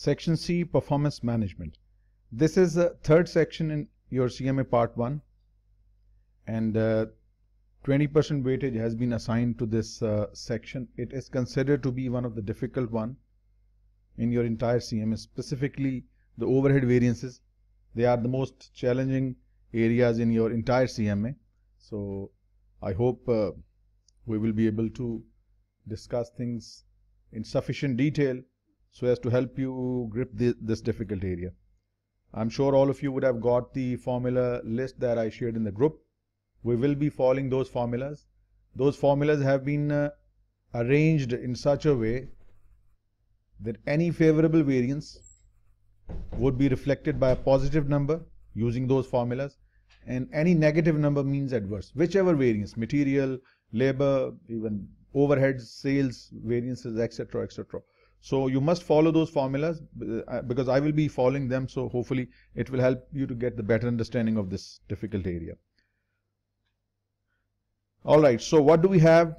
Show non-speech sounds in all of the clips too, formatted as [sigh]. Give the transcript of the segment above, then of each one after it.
Section C Performance Management. This is the third section in your CMA Part 1 and 20% uh, weightage has been assigned to this uh, section. It is considered to be one of the difficult one in your entire CMA, specifically the overhead variances. They are the most challenging areas in your entire CMA. So I hope uh, we will be able to discuss things in sufficient detail so as to help you grip the, this difficult area. I'm sure all of you would have got the formula list that I shared in the group. We will be following those formulas. Those formulas have been uh, arranged in such a way that any favorable variance would be reflected by a positive number using those formulas and any negative number means adverse whichever variance material labor even overheads sales variances etc etc so you must follow those formulas uh, uh, because I will be following them. So hopefully it will help you to get the better understanding of this difficult area. All right, so what do we have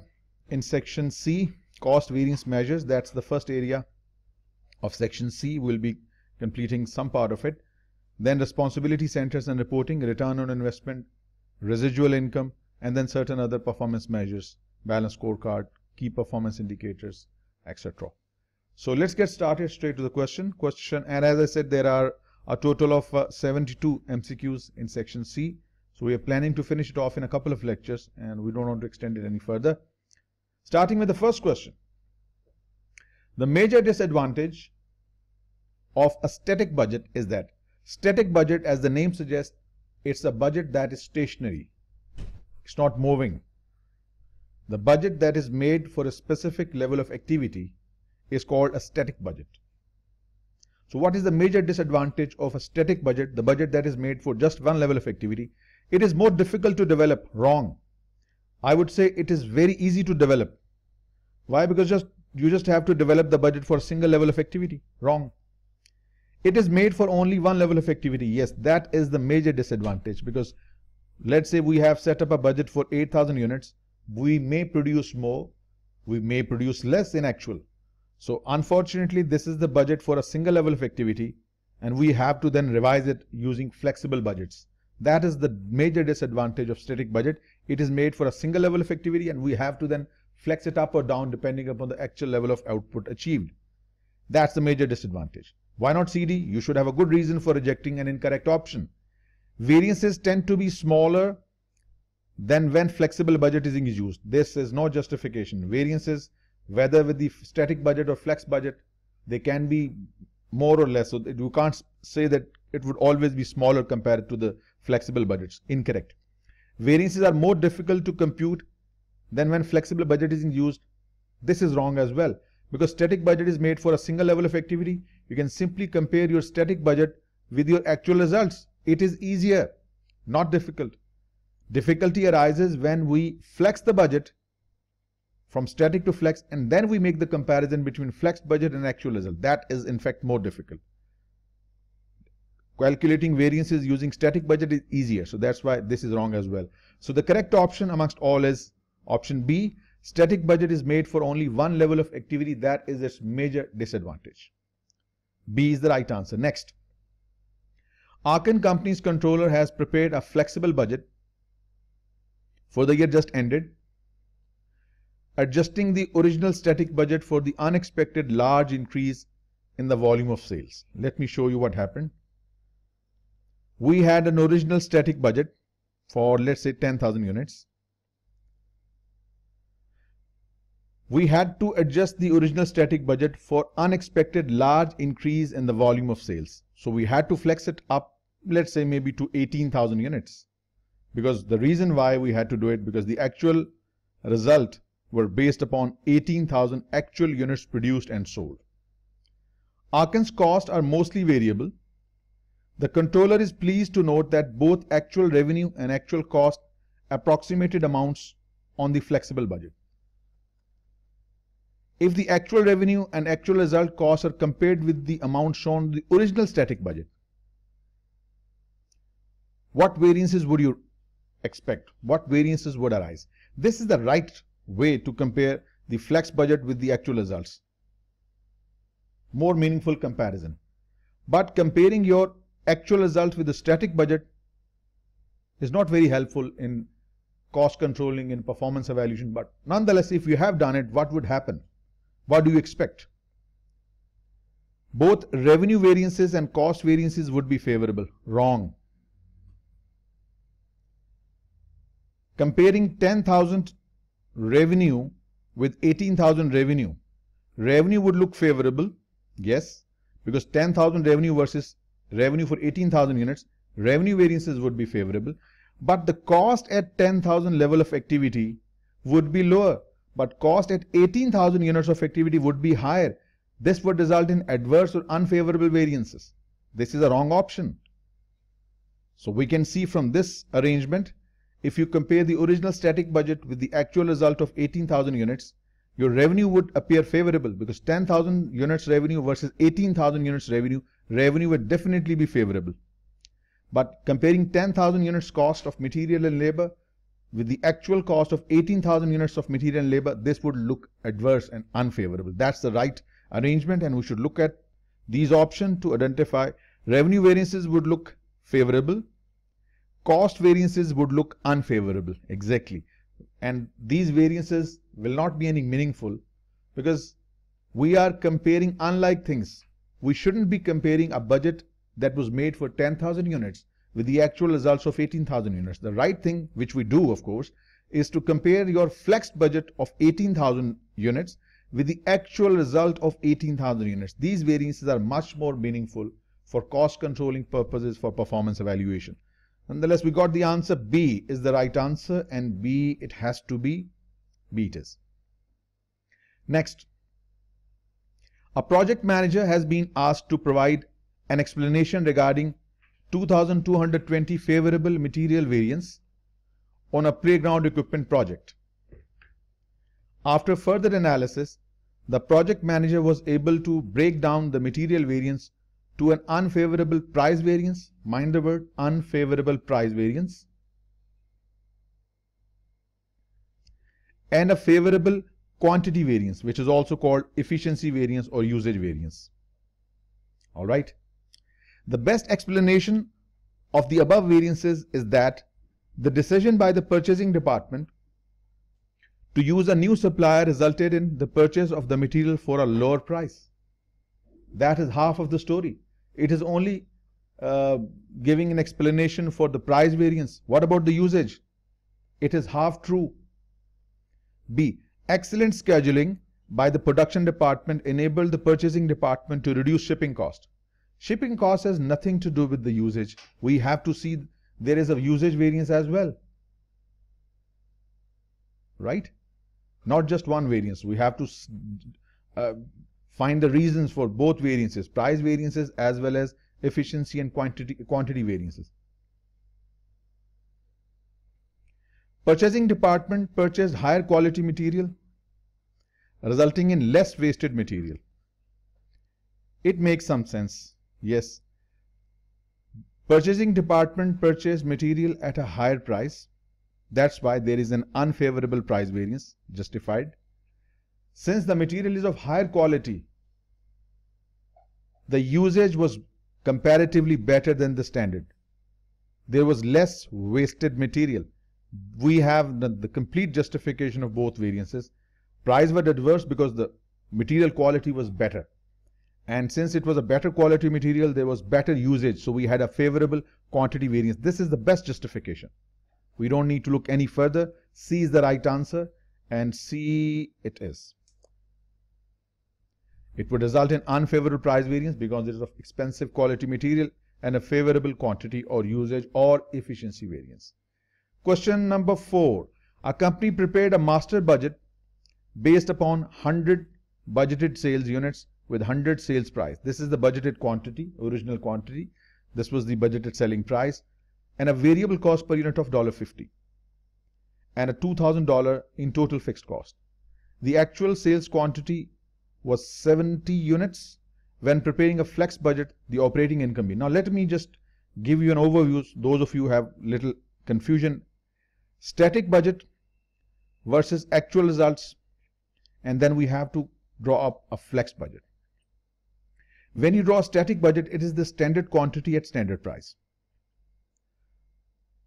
in section C? Cost variance measures. That's the first area of section C. We'll be completing some part of it. Then responsibility centers and reporting, return on investment, residual income, and then certain other performance measures, balance scorecard, key performance indicators, etc. So let's get started straight to the question. Question, and as I said, there are a total of uh, 72 MCQs in section C. So we are planning to finish it off in a couple of lectures and we don't want to extend it any further. Starting with the first question. The major disadvantage of a static budget is that static budget as the name suggests, it's a budget that is stationary. It's not moving. The budget that is made for a specific level of activity is called a static budget. So what is the major disadvantage of a static budget, the budget that is made for just one level of activity? It is more difficult to develop, wrong. I would say it is very easy to develop. Why? Because just you just have to develop the budget for a single level of activity, wrong. It is made for only one level of activity, yes, that is the major disadvantage because let's say we have set up a budget for 8000 units, we may produce more, we may produce less in actual. So unfortunately, this is the budget for a single level of activity and we have to then revise it using flexible budgets. That is the major disadvantage of static budget. It is made for a single level of activity and we have to then flex it up or down depending upon the actual level of output achieved. That's the major disadvantage. Why not CD? You should have a good reason for rejecting an incorrect option. Variances tend to be smaller than when flexible budgeting is used. This is no justification. Variances whether with the static budget or flex budget, they can be more or less. So you can't say that it would always be smaller compared to the flexible budgets. Incorrect. Variances are more difficult to compute than when flexible budget is used. This is wrong as well. Because static budget is made for a single level of activity, you can simply compare your static budget with your actual results. It is easier, not difficult. Difficulty arises when we flex the budget from static to flex and then we make the comparison between flex budget and actual result. That is in fact more difficult. Calculating variances using static budget is easier. So that's why this is wrong as well. So the correct option amongst all is option B. Static budget is made for only one level of activity. That is its major disadvantage. B is the right answer. Next. Arkin company's controller has prepared a flexible budget for the year just ended adjusting the original static budget for the unexpected large increase in the volume of sales. Let me show you what happened. We had an original static budget for let's say 10,000 units. We had to adjust the original static budget for unexpected large increase in the volume of sales. So we had to flex it up, let's say maybe to 18,000 units. Because the reason why we had to do it, because the actual result were based upon 18,000 actual units produced and sold. Arkan's costs are mostly variable. The controller is pleased to note that both actual revenue and actual cost approximated amounts on the flexible budget. If the actual revenue and actual result costs are compared with the amount shown in the original static budget, what variances would you expect? What variances would arise? This is the right way to compare the flex budget with the actual results. More meaningful comparison. But comparing your actual results with the static budget is not very helpful in cost controlling and performance evaluation. But nonetheless, if you have done it, what would happen? What do you expect? Both revenue variances and cost variances would be favorable. Wrong. Comparing 10,000 revenue with 18,000 revenue, revenue would look favorable. Yes, because 10,000 revenue versus revenue for 18,000 units, revenue variances would be favorable. But the cost at 10,000 level of activity would be lower, but cost at 18,000 units of activity would be higher. This would result in adverse or unfavorable variances. This is a wrong option. So we can see from this arrangement if you compare the original static budget with the actual result of 18,000 units, your revenue would appear favorable because 10,000 units revenue versus 18,000 units revenue, revenue would definitely be favorable. But comparing 10,000 units cost of material and labor with the actual cost of 18,000 units of material and labor, this would look adverse and unfavorable. That's the right arrangement and we should look at these options to identify revenue variances would look favorable cost variances would look unfavorable. Exactly. And these variances will not be any meaningful because we are comparing unlike things. We shouldn't be comparing a budget that was made for 10,000 units with the actual results of 18,000 units. The right thing, which we do, of course, is to compare your flexed budget of 18,000 units with the actual result of 18,000 units. These variances are much more meaningful for cost controlling purposes for performance evaluation. Nonetheless, we got the answer B is the right answer and B it has to be. B it is. Next, a project manager has been asked to provide an explanation regarding 2220 favorable material variance on a playground equipment project. After further analysis, the project manager was able to break down the material variance to an unfavorable price variance. Mind the word unfavorable price variance. And a favorable quantity variance, which is also called efficiency variance or usage variance. All right. The best explanation of the above variances is that the decision by the purchasing department to use a new supplier resulted in the purchase of the material for a lower price. That is half of the story. It is only uh, giving an explanation for the price variance. What about the usage? It is half true. B. Excellent scheduling by the production department enabled the purchasing department to reduce shipping cost. Shipping cost has nothing to do with the usage. We have to see there is a usage variance as well. Right? Not just one variance. We have to uh, find the reasons for both variances, price variances as well as efficiency and quantity, quantity variances. Purchasing department purchased higher quality material, resulting in less wasted material. It makes some sense, yes. Purchasing department purchased material at a higher price. That's why there is an unfavorable price variance justified. Since the material is of higher quality, the usage was comparatively better than the standard. There was less wasted material. We have the, the complete justification of both variances. Price were adverse because the material quality was better. And since it was a better quality material, there was better usage. So we had a favorable quantity variance. This is the best justification. We don't need to look any further. C is the right answer and C it is. It would result in unfavorable price variance because it is of expensive quality material and a favorable quantity or usage or efficiency variance. Question number four. A company prepared a master budget based upon 100 budgeted sales units with 100 sales price. This is the budgeted quantity, original quantity. This was the budgeted selling price and a variable cost per unit of $1.50 and a $2,000 in total fixed cost. The actual sales quantity was 70 units when preparing a flex budget the operating income be. Now let me just give you an overview those of you have little confusion. Static budget versus actual results and then we have to draw up a flex budget. When you draw a static budget it is the standard quantity at standard price.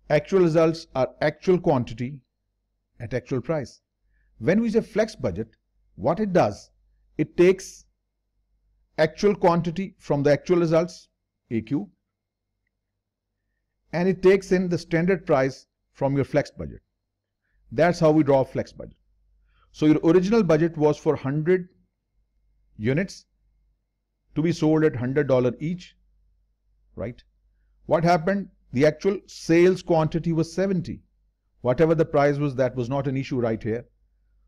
Actual results are actual quantity at actual price. When we say flex budget what it does it takes actual quantity from the actual results AQ and it takes in the standard price from your flex budget. That's how we draw a flex budget. So your original budget was for 100 units to be sold at $100 each, right? What happened? The actual sales quantity was 70. Whatever the price was, that was not an issue right here.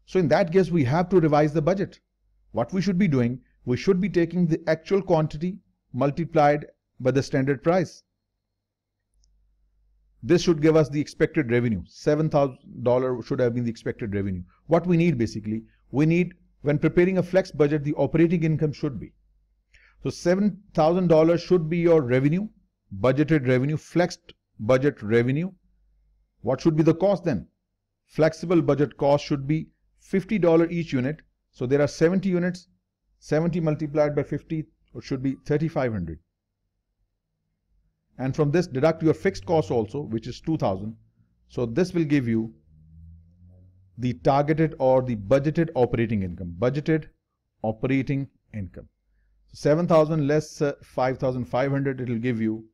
So in that case, we have to revise the budget. What we should be doing, we should be taking the actual quantity multiplied by the standard price. This should give us the expected revenue. $7,000 should have been the expected revenue. What we need basically, we need when preparing a flex budget, the operating income should be. So $7,000 should be your revenue, budgeted revenue, flexed budget revenue. What should be the cost then? Flexible budget cost should be $50 each unit so there are 70 units, 70 multiplied by 50 should be 3500. And from this deduct your fixed cost also which is 2000. So this will give you the targeted or the budgeted operating income. Budgeted operating income. So 7000 less uh, 5500 it will give you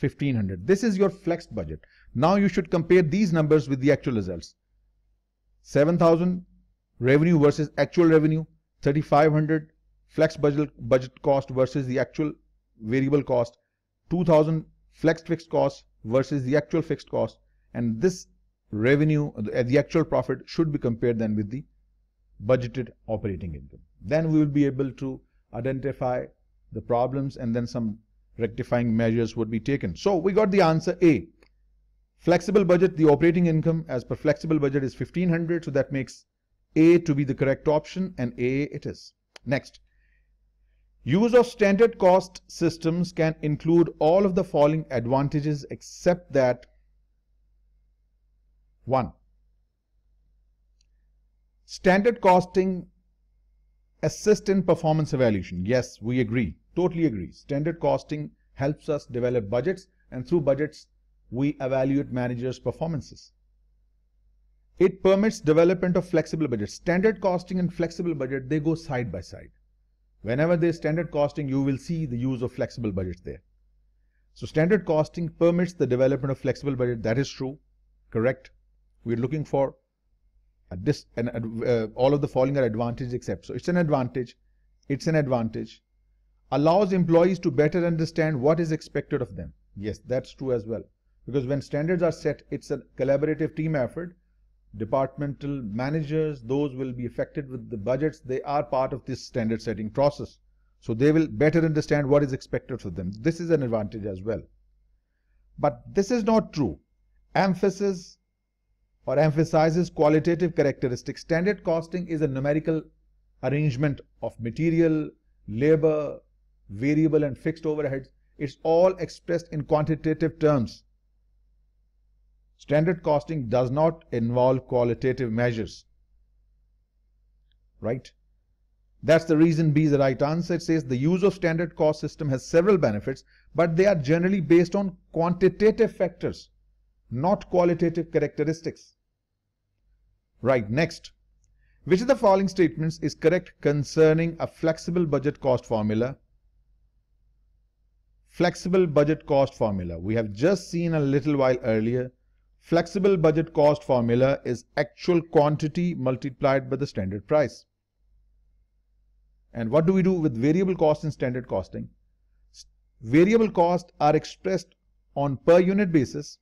1500. This is your flexed budget. Now you should compare these numbers with the actual results. 7000 revenue versus actual revenue 3500 flex budget budget cost versus the actual variable cost 2000 flex fixed cost versus the actual fixed cost and this revenue the actual profit should be compared then with the budgeted operating income then we will be able to identify the problems and then some rectifying measures would be taken so we got the answer a flexible budget the operating income as per flexible budget is 1500 so that makes a to be the correct option and A it is. Next, use of standard cost systems can include all of the following advantages except that 1. Standard costing assist in performance evaluation. Yes, we agree, totally agree. Standard costing helps us develop budgets and through budgets we evaluate managers' performances. It permits development of flexible budget. Standard costing and flexible budget, they go side by side. Whenever there's standard costing, you will see the use of flexible budgets there. So standard costing permits the development of flexible budget. That is true, correct. We're looking for this, and uh, all of the following are advantages except. So it's an advantage. It's an advantage. Allows employees to better understand what is expected of them. Yes, that's true as well. Because when standards are set, it's a collaborative team effort departmental managers, those will be affected with the budgets. They are part of this standard setting process. So they will better understand what is expected of them. This is an advantage as well. But this is not true. Emphasis or emphasizes qualitative characteristics. Standard costing is a numerical arrangement of material, labor, variable and fixed overheads. It's all expressed in quantitative terms. Standard costing does not involve qualitative measures. Right? That's the reason B is the right answer. It says the use of standard cost system has several benefits, but they are generally based on quantitative factors, not qualitative characteristics. Right, next. Which of the following statements is correct concerning a flexible budget cost formula? Flexible budget cost formula. We have just seen a little while earlier Flexible budget cost formula is actual quantity multiplied by the standard price. And what do we do with variable cost and standard costing? Variable costs are expressed on per unit basis,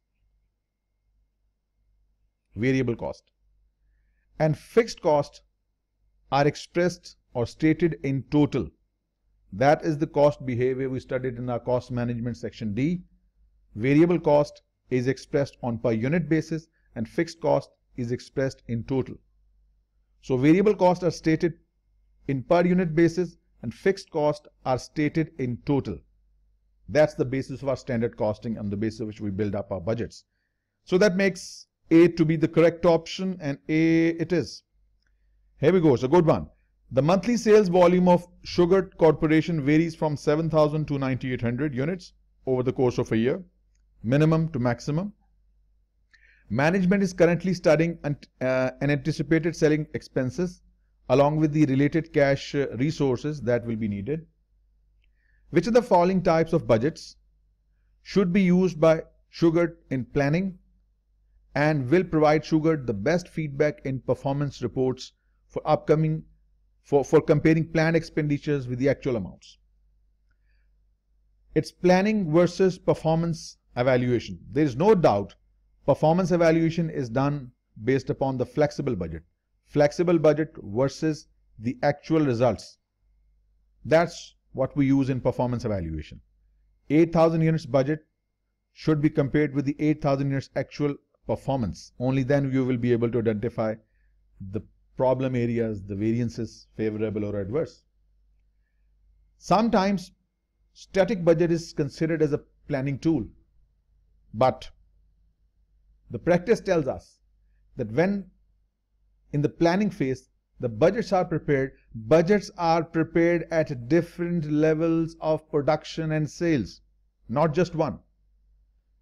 variable cost. And fixed costs are expressed or stated in total. That is the cost behavior we studied in our cost management section D. Variable cost is expressed on per unit basis and fixed cost is expressed in total. So variable costs are stated in per unit basis and fixed costs are stated in total. That's the basis of our standard costing and the basis which we build up our budgets. So that makes A to be the correct option and A it is. Here we go, it's a good one. The monthly sales volume of Sugar Corporation varies from 7,000 to 9,800 units over the course of a year minimum to maximum. Management is currently studying an, uh, an anticipated selling expenses along with the related cash uh, resources that will be needed. Which of the following types of budgets should be used by Sugar in planning and will provide Sugar the best feedback in performance reports for upcoming for, for comparing planned expenditures with the actual amounts. It's planning versus performance evaluation. There is no doubt performance evaluation is done based upon the flexible budget. Flexible budget versus the actual results. That's what we use in performance evaluation. 8,000 units budget should be compared with the 8,000 units actual performance. Only then you will be able to identify the problem areas, the variances, favorable or adverse. Sometimes static budget is considered as a planning tool. But the practice tells us that when in the planning phase, the budgets are prepared, budgets are prepared at different levels of production and sales, not just one.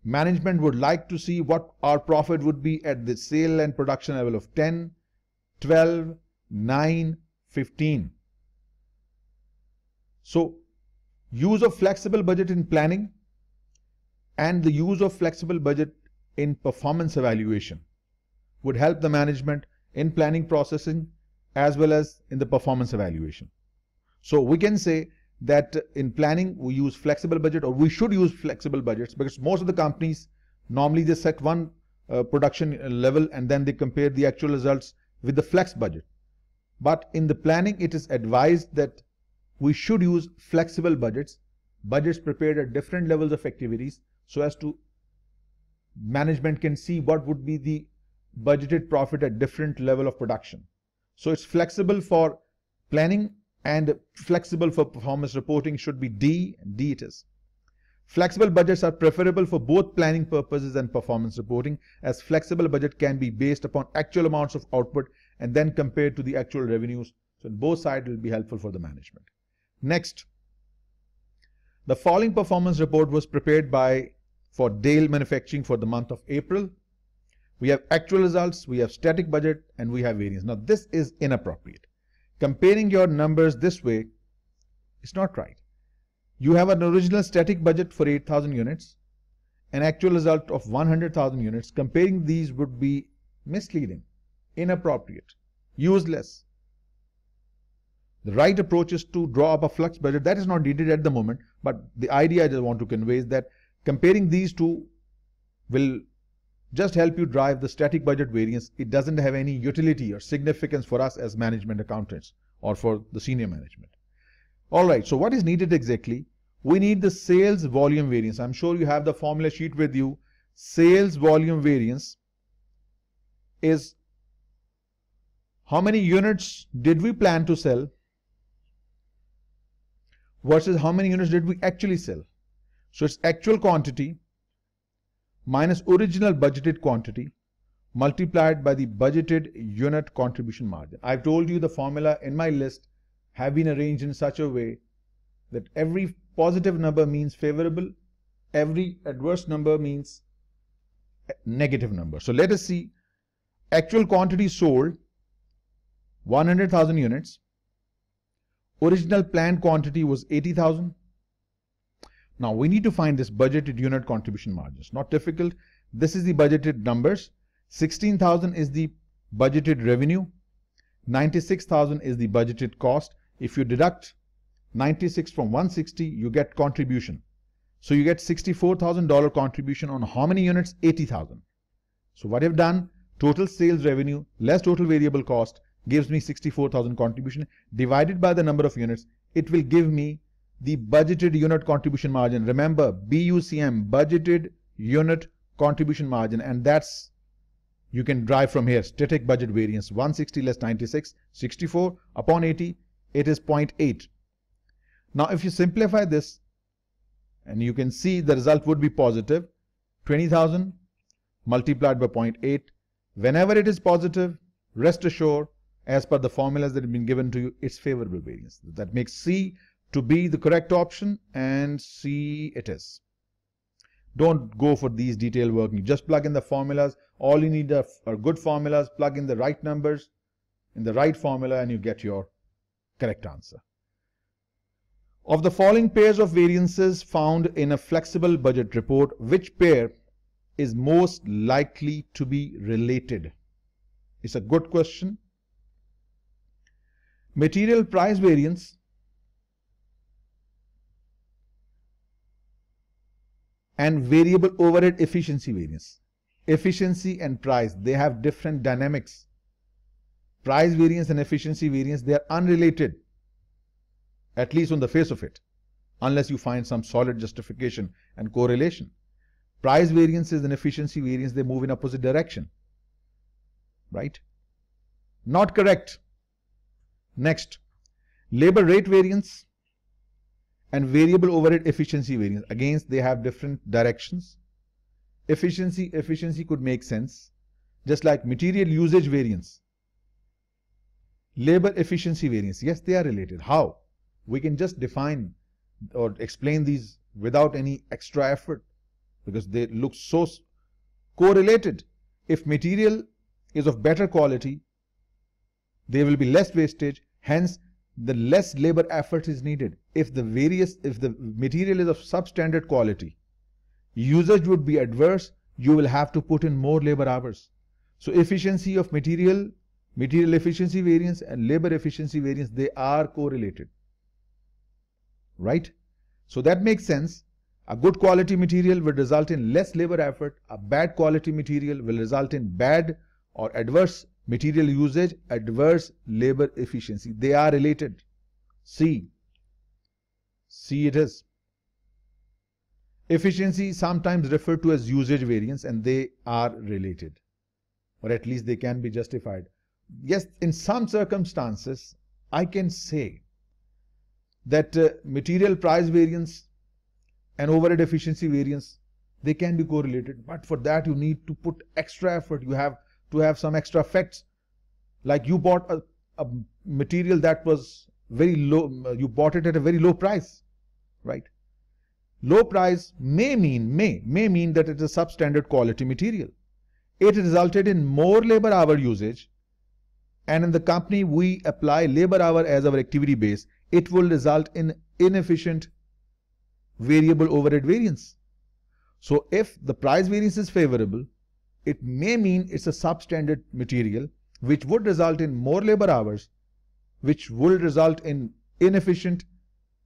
Management would like to see what our profit would be at the sale and production level of 10, 12, 9, 15. So use of flexible budget in planning and the use of flexible budget in performance evaluation would help the management in planning processing as well as in the performance evaluation. So we can say that in planning we use flexible budget or we should use flexible budgets because most of the companies normally they set one uh, production level and then they compare the actual results with the flex budget. But in the planning it is advised that we should use flexible budgets, budgets prepared at different levels of activities so as to management can see what would be the budgeted profit at different level of production. So it's flexible for planning and flexible for performance reporting should be D, D it is. Flexible budgets are preferable for both planning purposes and performance reporting as flexible budget can be based upon actual amounts of output and then compared to the actual revenues. So both sides will be helpful for the management. Next, the following performance report was prepared by for Dale Manufacturing for the month of April. We have actual results, we have static budget, and we have variance. Now this is inappropriate. Comparing your numbers this way is not right. You have an original static budget for 8,000 units, an actual result of 100,000 units. Comparing these would be misleading, inappropriate, useless. The right approach is to draw up a flux budget. That is not needed at the moment, but the idea I just want to convey is that comparing these two will just help you drive the static budget variance. It doesn't have any utility or significance for us as management accountants or for the senior management. All right, so what is needed exactly? We need the sales volume variance. I'm sure you have the formula sheet with you. Sales volume variance is how many units did we plan to sell versus how many units did we actually sell. So it's actual quantity minus original budgeted quantity multiplied by the budgeted unit contribution margin. I've told you the formula in my list have been arranged in such a way that every positive number means favorable, every adverse number means negative number. So let us see actual quantity sold 100,000 units Original planned quantity was 80,000. Now we need to find this budgeted unit contribution margins. Not difficult. This is the budgeted numbers. 16,000 is the budgeted revenue. 96,000 is the budgeted cost. If you deduct 96 from 160, you get contribution. So you get $64,000 contribution on how many units? 80,000. So what I've done, total sales revenue less total variable cost gives me 64,000 contribution divided by the number of units. It will give me the budgeted unit contribution margin. Remember BUCM, budgeted unit contribution margin. And that's, you can drive from here, static budget variance, 160 less 96, 64 upon 80, it is 0.8. Now, if you simplify this, and you can see the result would be positive, 20,000 multiplied by 0.8. Whenever it is positive, rest assured as per the formulas that have been given to you, its favorable variance. That makes C to be the correct option and C it is. Don't go for these detailed working. Just plug in the formulas. All you need are, are good formulas. Plug in the right numbers in the right formula and you get your correct answer. Of the following pairs of variances found in a flexible budget report, which pair is most likely to be related? It's a good question material price variance and variable overhead efficiency variance. Efficiency and price, they have different dynamics. Price variance and efficiency variance, they are unrelated, at least on the face of it, unless you find some solid justification and correlation. Price variances and efficiency variance, they move in opposite direction, right? Not correct. Next, labor rate variance and variable overhead efficiency variance. Again, they have different directions. Efficiency, efficiency could make sense, just like material usage variance. Labor efficiency variance, yes, they are related. How? We can just define or explain these without any extra effort because they look so correlated. If material is of better quality, there will be less wastage, hence the less labor effort is needed. If the various, if the material is of substandard quality, usage would be adverse, you will have to put in more labor hours. So efficiency of material, material efficiency variance and labor efficiency variance, they are correlated. Right? So that makes sense. A good quality material will result in less labor effort. A bad quality material will result in bad or adverse material usage, adverse labor efficiency. They are related. C. C it is. Efficiency sometimes referred to as usage variance and they are related or at least they can be justified. Yes, in some circumstances, I can say that uh, material price variance and overhead efficiency variance, they can be correlated. But for that, you need to put extra effort. You have to have some extra effects. Like you bought a, a material that was very low, you bought it at a very low price, right? Low price may mean, may, may mean that it's a substandard quality material. It resulted in more labor hour usage and in the company we apply labor hour as our activity base, it will result in inefficient variable overhead variance. So if the price variance is favorable, it may mean it's a substandard material, which would result in more labor hours, which will result in inefficient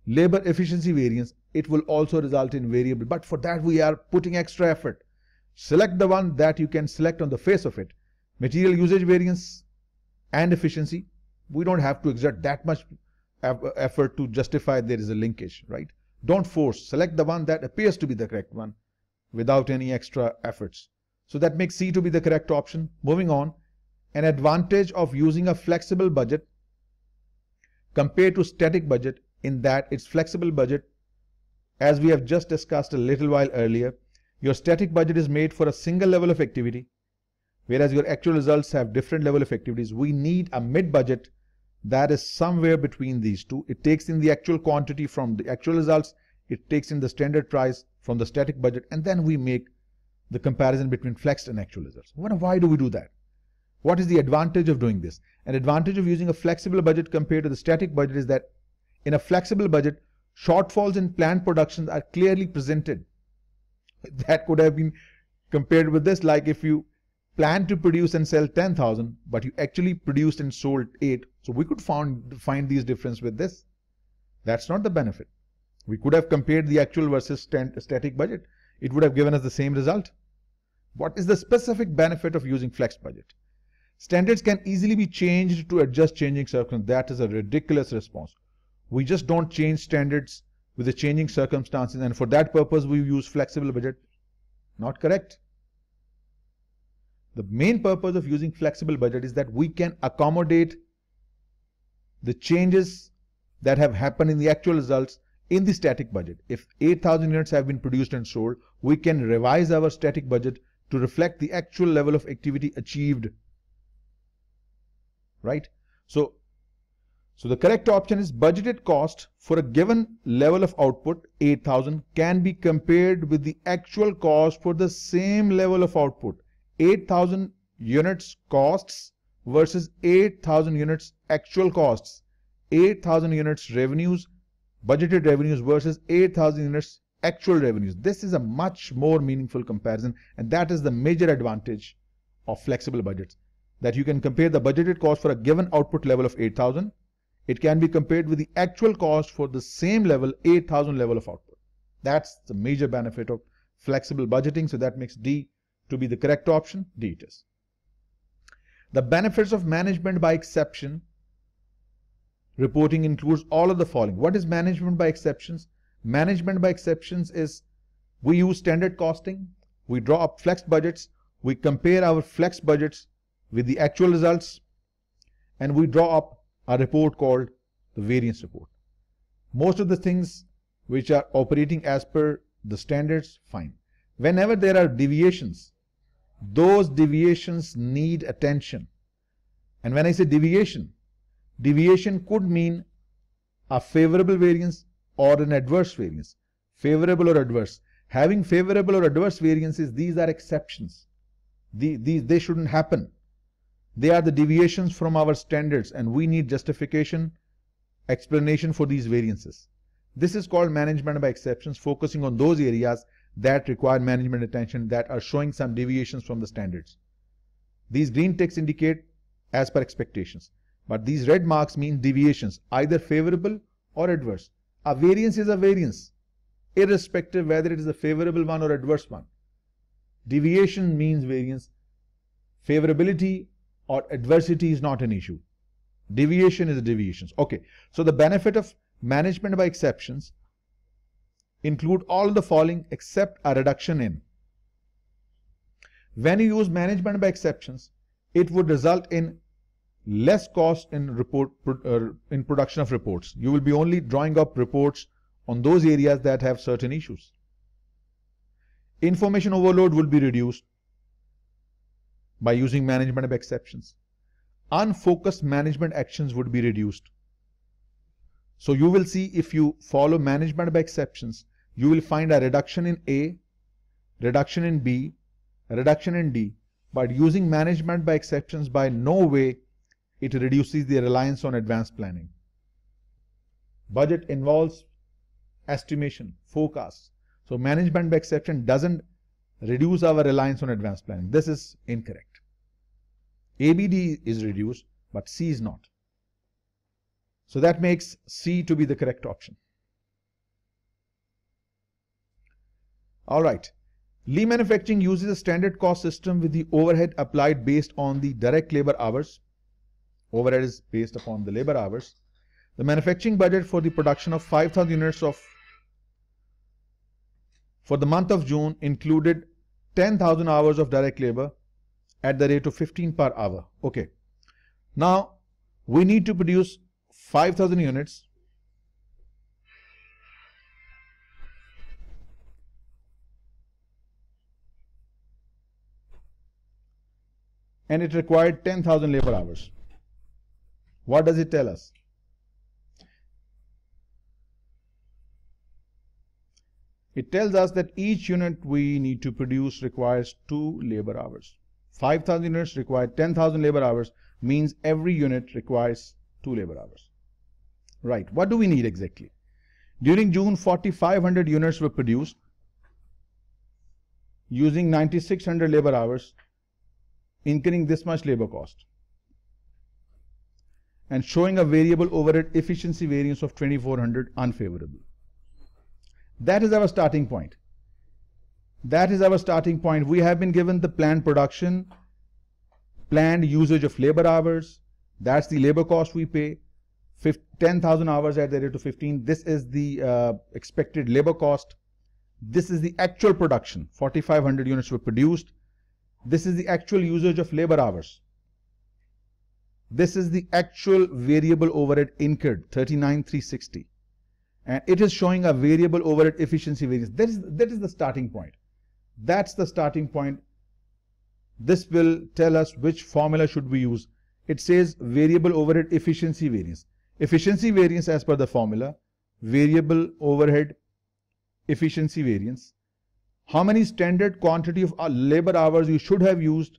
labor efficiency variance. It will also result in variable, but for that we are putting extra effort. Select the one that you can select on the face of it. Material usage variance and efficiency. We don't have to exert that much effort to justify there is a linkage, right? Don't force, select the one that appears to be the correct one without any extra efforts. So that makes C to be the correct option. Moving on, an advantage of using a flexible budget compared to static budget in that its flexible budget, as we have just discussed a little while earlier, your static budget is made for a single level of activity, whereas your actual results have different level of activities. We need a mid budget that is somewhere between these two. It takes in the actual quantity from the actual results, it takes in the standard price from the static budget, and then we make the comparison between flexed and actual results. Why do we do that? What is the advantage of doing this? An advantage of using a flexible budget compared to the static budget is that in a flexible budget, shortfalls in planned production are clearly presented. [laughs] That could have been compared with this, like if you plan to produce and sell 10,000, but you actually produced and sold 8. So we could found, find these difference with this. That's not the benefit. We could have compared the actual versus static budget. It would have given us the same result. What is the specific benefit of using flex budget? Standards can easily be changed to adjust changing circumstances. That is a ridiculous response. We just don't change standards with the changing circumstances and for that purpose we use flexible budget. Not correct. The main purpose of using flexible budget is that we can accommodate the changes that have happened in the actual results in the static budget. If 8000 units have been produced and sold, we can revise our static budget to reflect the actual level of activity achieved. Right? So, so the correct option is budgeted cost for a given level of output 8000 can be compared with the actual cost for the same level of output 8000 units costs versus 8000 units actual costs 8000 units revenues budgeted revenues versus 8000 units actual revenues. This is a much more meaningful comparison and that is the major advantage of flexible budgets that you can compare the budgeted cost for a given output level of 8000. It can be compared with the actual cost for the same level 8000 level of output. That's the major benefit of flexible budgeting. So that makes D to be the correct option. D it is. The benefits of management by exception reporting includes all of the following. What is management by exceptions? Management by exceptions is we use standard costing, we draw up flex budgets, we compare our flex budgets with the actual results, and we draw up a report called the variance report. Most of the things which are operating as per the standards, fine. Whenever there are deviations, those deviations need attention. And when I say deviation, deviation could mean a favorable variance or an adverse variance, favorable or adverse. Having favorable or adverse variances, these are exceptions. The, these, they shouldn't happen. They are the deviations from our standards and we need justification, explanation for these variances. This is called management by exceptions, focusing on those areas that require management attention that are showing some deviations from the standards. These green ticks indicate as per expectations, but these red marks mean deviations, either favorable or adverse. A variance is a variance, irrespective whether it is a favorable one or adverse one. Deviation means variance. Favorability or adversity is not an issue. Deviation is deviations. Okay, so the benefit of management by exceptions include all the following except a reduction in. When you use management by exceptions, it would result in less cost in report uh, in production of reports. You will be only drawing up reports on those areas that have certain issues. Information overload will be reduced by using management of exceptions. Unfocused management actions would be reduced. So you will see if you follow management of exceptions, you will find a reduction in A, reduction in B, reduction in D. But using management by exceptions by no way it reduces the reliance on advanced planning. Budget involves estimation, forecasts. So management by exception doesn't reduce our reliance on advanced planning. This is incorrect. ABD is reduced, but C is not. So that makes C to be the correct option. All right. Lean manufacturing uses a standard cost system with the overhead applied based on the direct labor hours Overhead is based upon the labor hours. The manufacturing budget for the production of 5,000 units of for the month of June included 10,000 hours of direct labor at the rate of 15 per hour. Okay. Now, we need to produce 5,000 units and it required 10,000 labor hours. What does it tell us? It tells us that each unit we need to produce requires 2 labor hours. 5,000 units require 10,000 labor hours means every unit requires 2 labor hours. Right, what do we need exactly? During June, 4,500 units were produced using 9,600 labor hours, incurring this much labor cost and showing a variable overhead efficiency variance of 2400 unfavorable. That is our starting point. That is our starting point. We have been given the planned production, planned usage of labor hours. That's the labor cost we pay. 10,000 hours at the rate of 15. This is the uh, expected labor cost. This is the actual production. 4,500 units were produced. This is the actual usage of labor hours. This is the actual variable overhead incurred, 39,360. And it is showing a variable overhead efficiency variance. That is, that is the starting point. That's the starting point. This will tell us which formula should we use. It says variable overhead efficiency variance. Efficiency variance as per the formula, variable overhead efficiency variance, how many standard quantity of uh, labor hours you should have used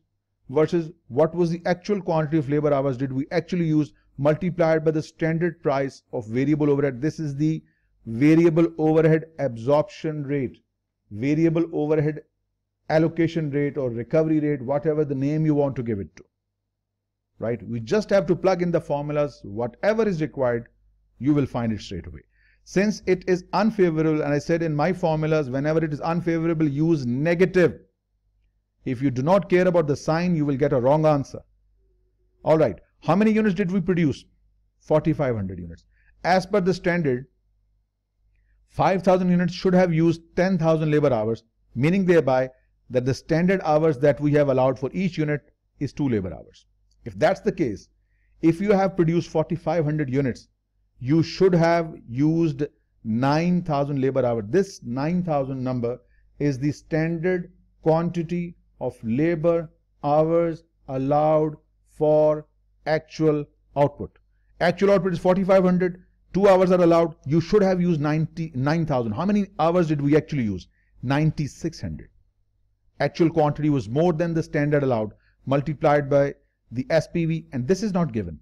versus what was the actual quantity of labor hours did we actually use multiplied by the standard price of variable overhead. This is the variable overhead absorption rate, variable overhead allocation rate or recovery rate, whatever the name you want to give it to. Right? We just have to plug in the formulas, whatever is required, you will find it straight away. Since it is unfavorable, and I said in my formulas, whenever it is unfavorable, use negative if you do not care about the sign, you will get a wrong answer. All right. How many units did we produce? 4,500 units. As per the standard, 5,000 units should have used 10,000 labor hours, meaning thereby that the standard hours that we have allowed for each unit is 2 labor hours. If that's the case, if you have produced 4,500 units, you should have used 9,000 labor hours. This 9,000 number is the standard quantity of labor hours allowed for actual output. Actual output is 4,500. Two hours are allowed. You should have used 9,000. How many hours did we actually use? 9,600. Actual quantity was more than the standard allowed multiplied by the SPV and this is not given.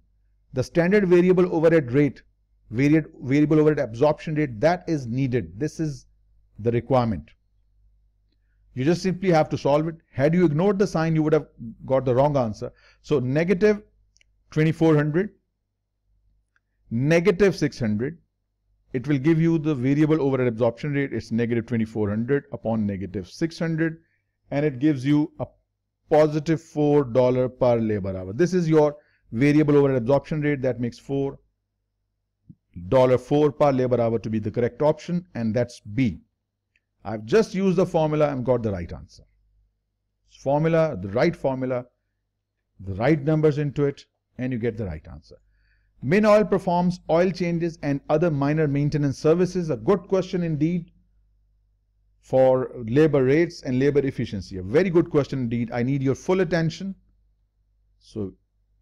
The standard variable overhead rate, variable overhead absorption rate that is needed. This is the requirement. You just simply have to solve it. Had you ignored the sign, you would have got the wrong answer. So negative 2400, negative 600, it will give you the variable overhead absorption rate. It's negative 2400 upon negative 600 and it gives you a positive $4 per labor hour. This is your variable overhead absorption rate that makes 4 dollar $4 per labor hour to be the correct option and that's B. I've just used the formula and got the right answer. Formula, the right formula, the right numbers into it, and you get the right answer. Min Oil performs oil changes and other minor maintenance services. A good question indeed for labor rates and labor efficiency. A very good question indeed. I need your full attention. So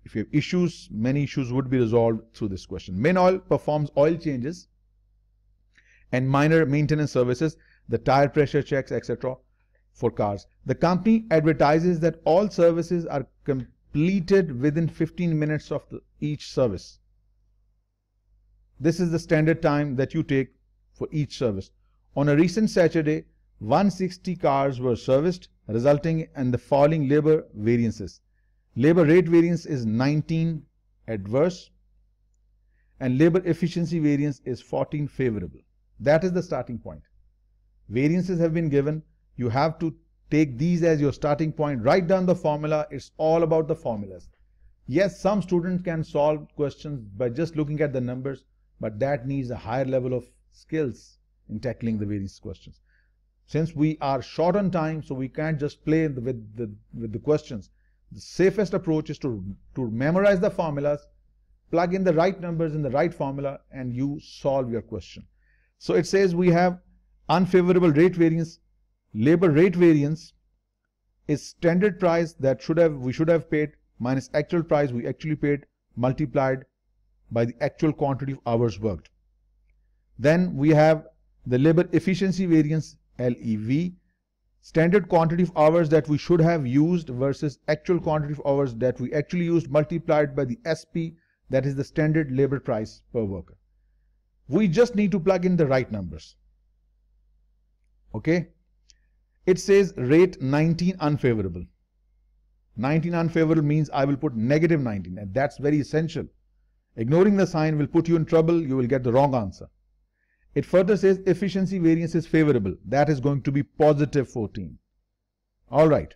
if you have issues, many issues would be resolved through this question. Min Oil performs oil changes and minor maintenance services the tire pressure checks, etc. for cars. The company advertises that all services are completed within 15 minutes of the, each service. This is the standard time that you take for each service. On a recent Saturday, 160 cars were serviced, resulting in the following labor variances. Labor rate variance is 19 adverse and labor efficiency variance is 14 favorable. That is the starting point. Variances have been given. You have to take these as your starting point. Write down the formula. It's all about the formulas. Yes, some students can solve questions by just looking at the numbers, but that needs a higher level of skills in tackling the variance questions. Since we are short on time, so we can't just play with the, with the questions. The safest approach is to, to memorize the formulas, plug in the right numbers in the right formula, and you solve your question. So it says we have unfavorable rate variance, labor rate variance is standard price that should have we should have paid minus actual price we actually paid multiplied by the actual quantity of hours worked. Then we have the labor efficiency variance LEV, standard quantity of hours that we should have used versus actual quantity of hours that we actually used multiplied by the SP that is the standard labor price per worker. We just need to plug in the right numbers. Okay. It says rate 19 unfavorable. 19 unfavorable means I will put negative 19 and that's very essential. Ignoring the sign will put you in trouble. You will get the wrong answer. It further says efficiency variance is favorable. That is going to be positive 14. All right.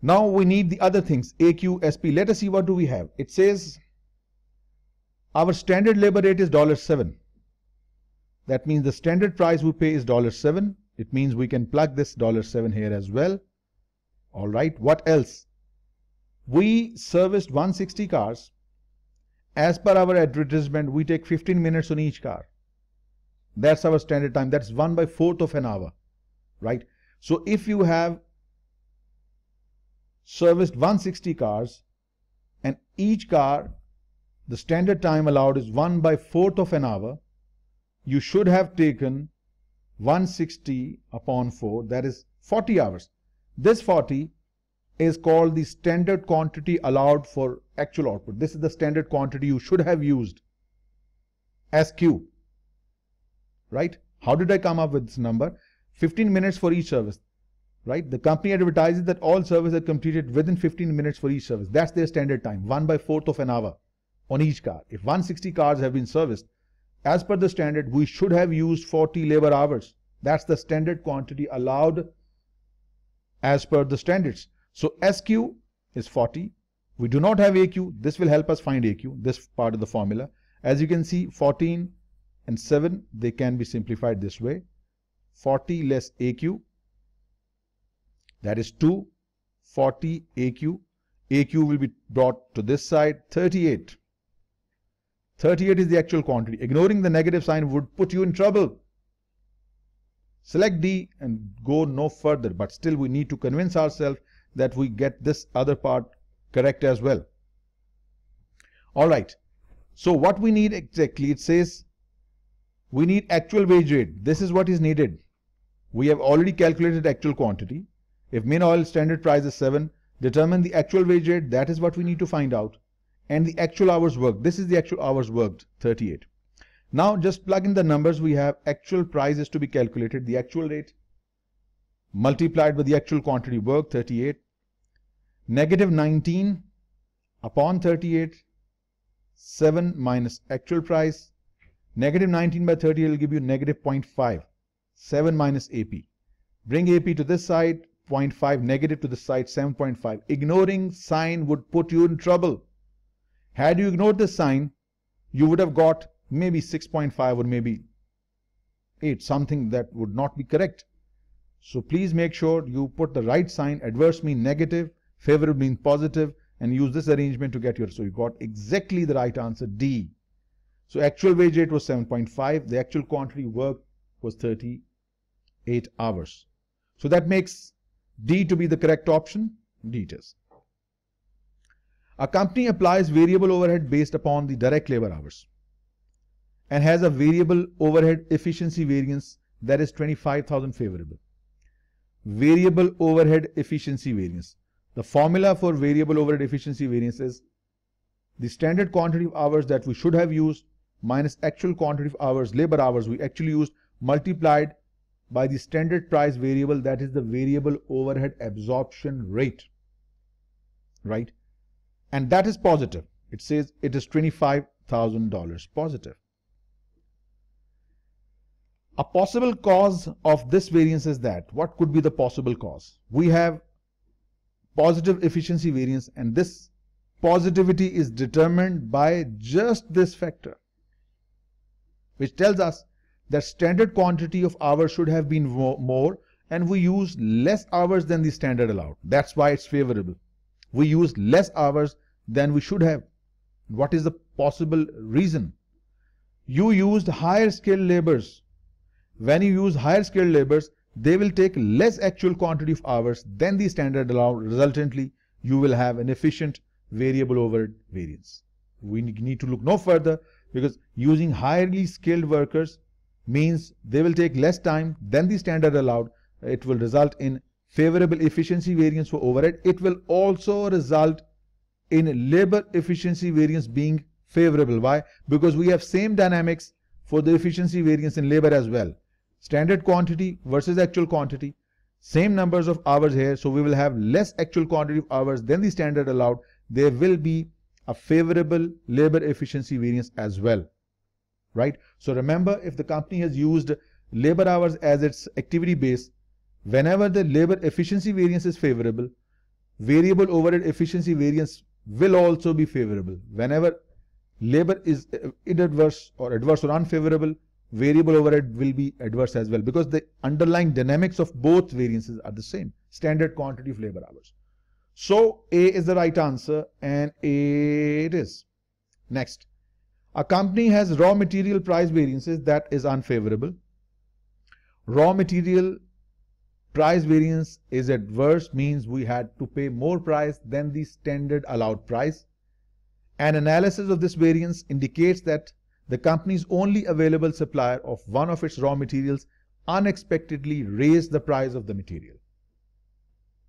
Now we need the other things, AQ, SP. Let us see what do we have. It says our standard labor rate is 7 that means the standard price we pay is $7. It means we can plug this $7 here as well. All right, what else? We serviced 160 cars. As per our advertisement, we take 15 minutes on each car. That's our standard time. That's 1 by 4th of an hour, right? So if you have serviced 160 cars and each car, the standard time allowed is 1 by 4th of an hour, you should have taken 160 upon 4 that is 40 hours. This 40 is called the standard quantity allowed for actual output. This is the standard quantity you should have used as Q. Right? How did I come up with this number? 15 minutes for each service. Right? The company advertises that all services are completed within 15 minutes for each service. That's their standard time, 1 by 4th of an hour on each car. If 160 cars have been serviced, as per the standard, we should have used 40 labor hours. That's the standard quantity allowed as per the standards. So SQ is 40. We do not have AQ. This will help us find AQ, this part of the formula. As you can see, 14 and 7, they can be simplified this way. 40 less AQ, that is 2. 40 AQ. AQ will be brought to this side, 38. 38 is the actual quantity. Ignoring the negative sign would put you in trouble. Select D and go no further, but still we need to convince ourselves that we get this other part correct as well. All right. So what we need exactly, it says we need actual wage rate. This is what is needed. We have already calculated actual quantity. If main oil standard price is 7, determine the actual wage rate. That is what we need to find out and the actual hours worked. This is the actual hours worked, 38. Now just plug in the numbers we have. Actual price is to be calculated, the actual rate multiplied by the actual quantity worked, 38. Negative 19 upon 38, 7 minus actual price. Negative 19 by 38 will give you negative 0.5, 7 minus AP. Bring AP to this side, 0.5 negative to the side, 7.5. Ignoring sign would put you in trouble. Had you ignored this sign, you would have got maybe 6.5 or maybe 8, something that would not be correct. So please make sure you put the right sign. Adverse mean negative, favorable mean positive, and use this arrangement to get your. So you got exactly the right answer, D. So actual wage rate was 7.5. The actual quantity worked was 38 hours. So that makes D to be the correct option. D is. A company applies variable overhead based upon the direct labor hours and has a variable overhead efficiency variance that is 25,000 favorable. Variable overhead efficiency variance. The formula for variable overhead efficiency variance is the standard quantity of hours that we should have used minus actual quantity of hours, labor hours we actually used multiplied by the standard price variable that is the variable overhead absorption rate, right? and that is positive. It says it is $25,000 positive. A possible cause of this variance is that what could be the possible cause? We have positive efficiency variance and this positivity is determined by just this factor which tells us that standard quantity of hours should have been more and we use less hours than the standard allowed. That's why it's favorable. We used less hours than we should have. What is the possible reason? You used higher skilled laborers. When you use higher skilled laborers, they will take less actual quantity of hours than the standard allowed. Resultantly, you will have an efficient variable overhead variance. We need to look no further because using highly skilled workers means they will take less time than the standard allowed. It will result in favorable efficiency variance for overhead, it will also result in labor efficiency variance being favorable. Why? Because we have same dynamics for the efficiency variance in labor as well. Standard quantity versus actual quantity. Same numbers of hours here. So we will have less actual quantity of hours than the standard allowed. There will be a favorable labor efficiency variance as well. Right? So remember if the company has used labor hours as its activity base, Whenever the labor efficiency variance is favorable, variable overhead efficiency variance will also be favorable. Whenever labor is uh, adverse or adverse or unfavorable, variable overhead will be adverse as well because the underlying dynamics of both variances are the same. Standard quantity of labor hours. So A is the right answer and A it is. Next, a company has raw material price variances that is unfavorable. Raw material Price variance is adverse means we had to pay more price than the standard allowed price. An analysis of this variance indicates that the company's only available supplier of one of its raw materials unexpectedly raised the price of the material.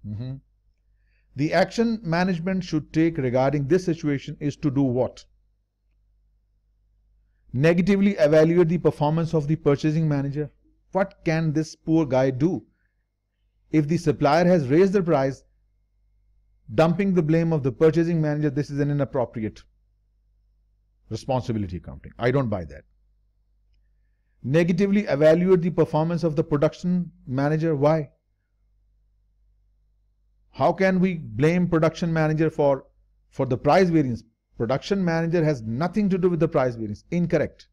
Mm -hmm. The action management should take regarding this situation is to do what? Negatively evaluate the performance of the purchasing manager. What can this poor guy do? If the supplier has raised the price, dumping the blame of the purchasing manager, this is an inappropriate responsibility accounting. I don't buy that. Negatively evaluate the performance of the production manager. Why? How can we blame production manager for, for the price variance? Production manager has nothing to do with the price variance. Incorrect.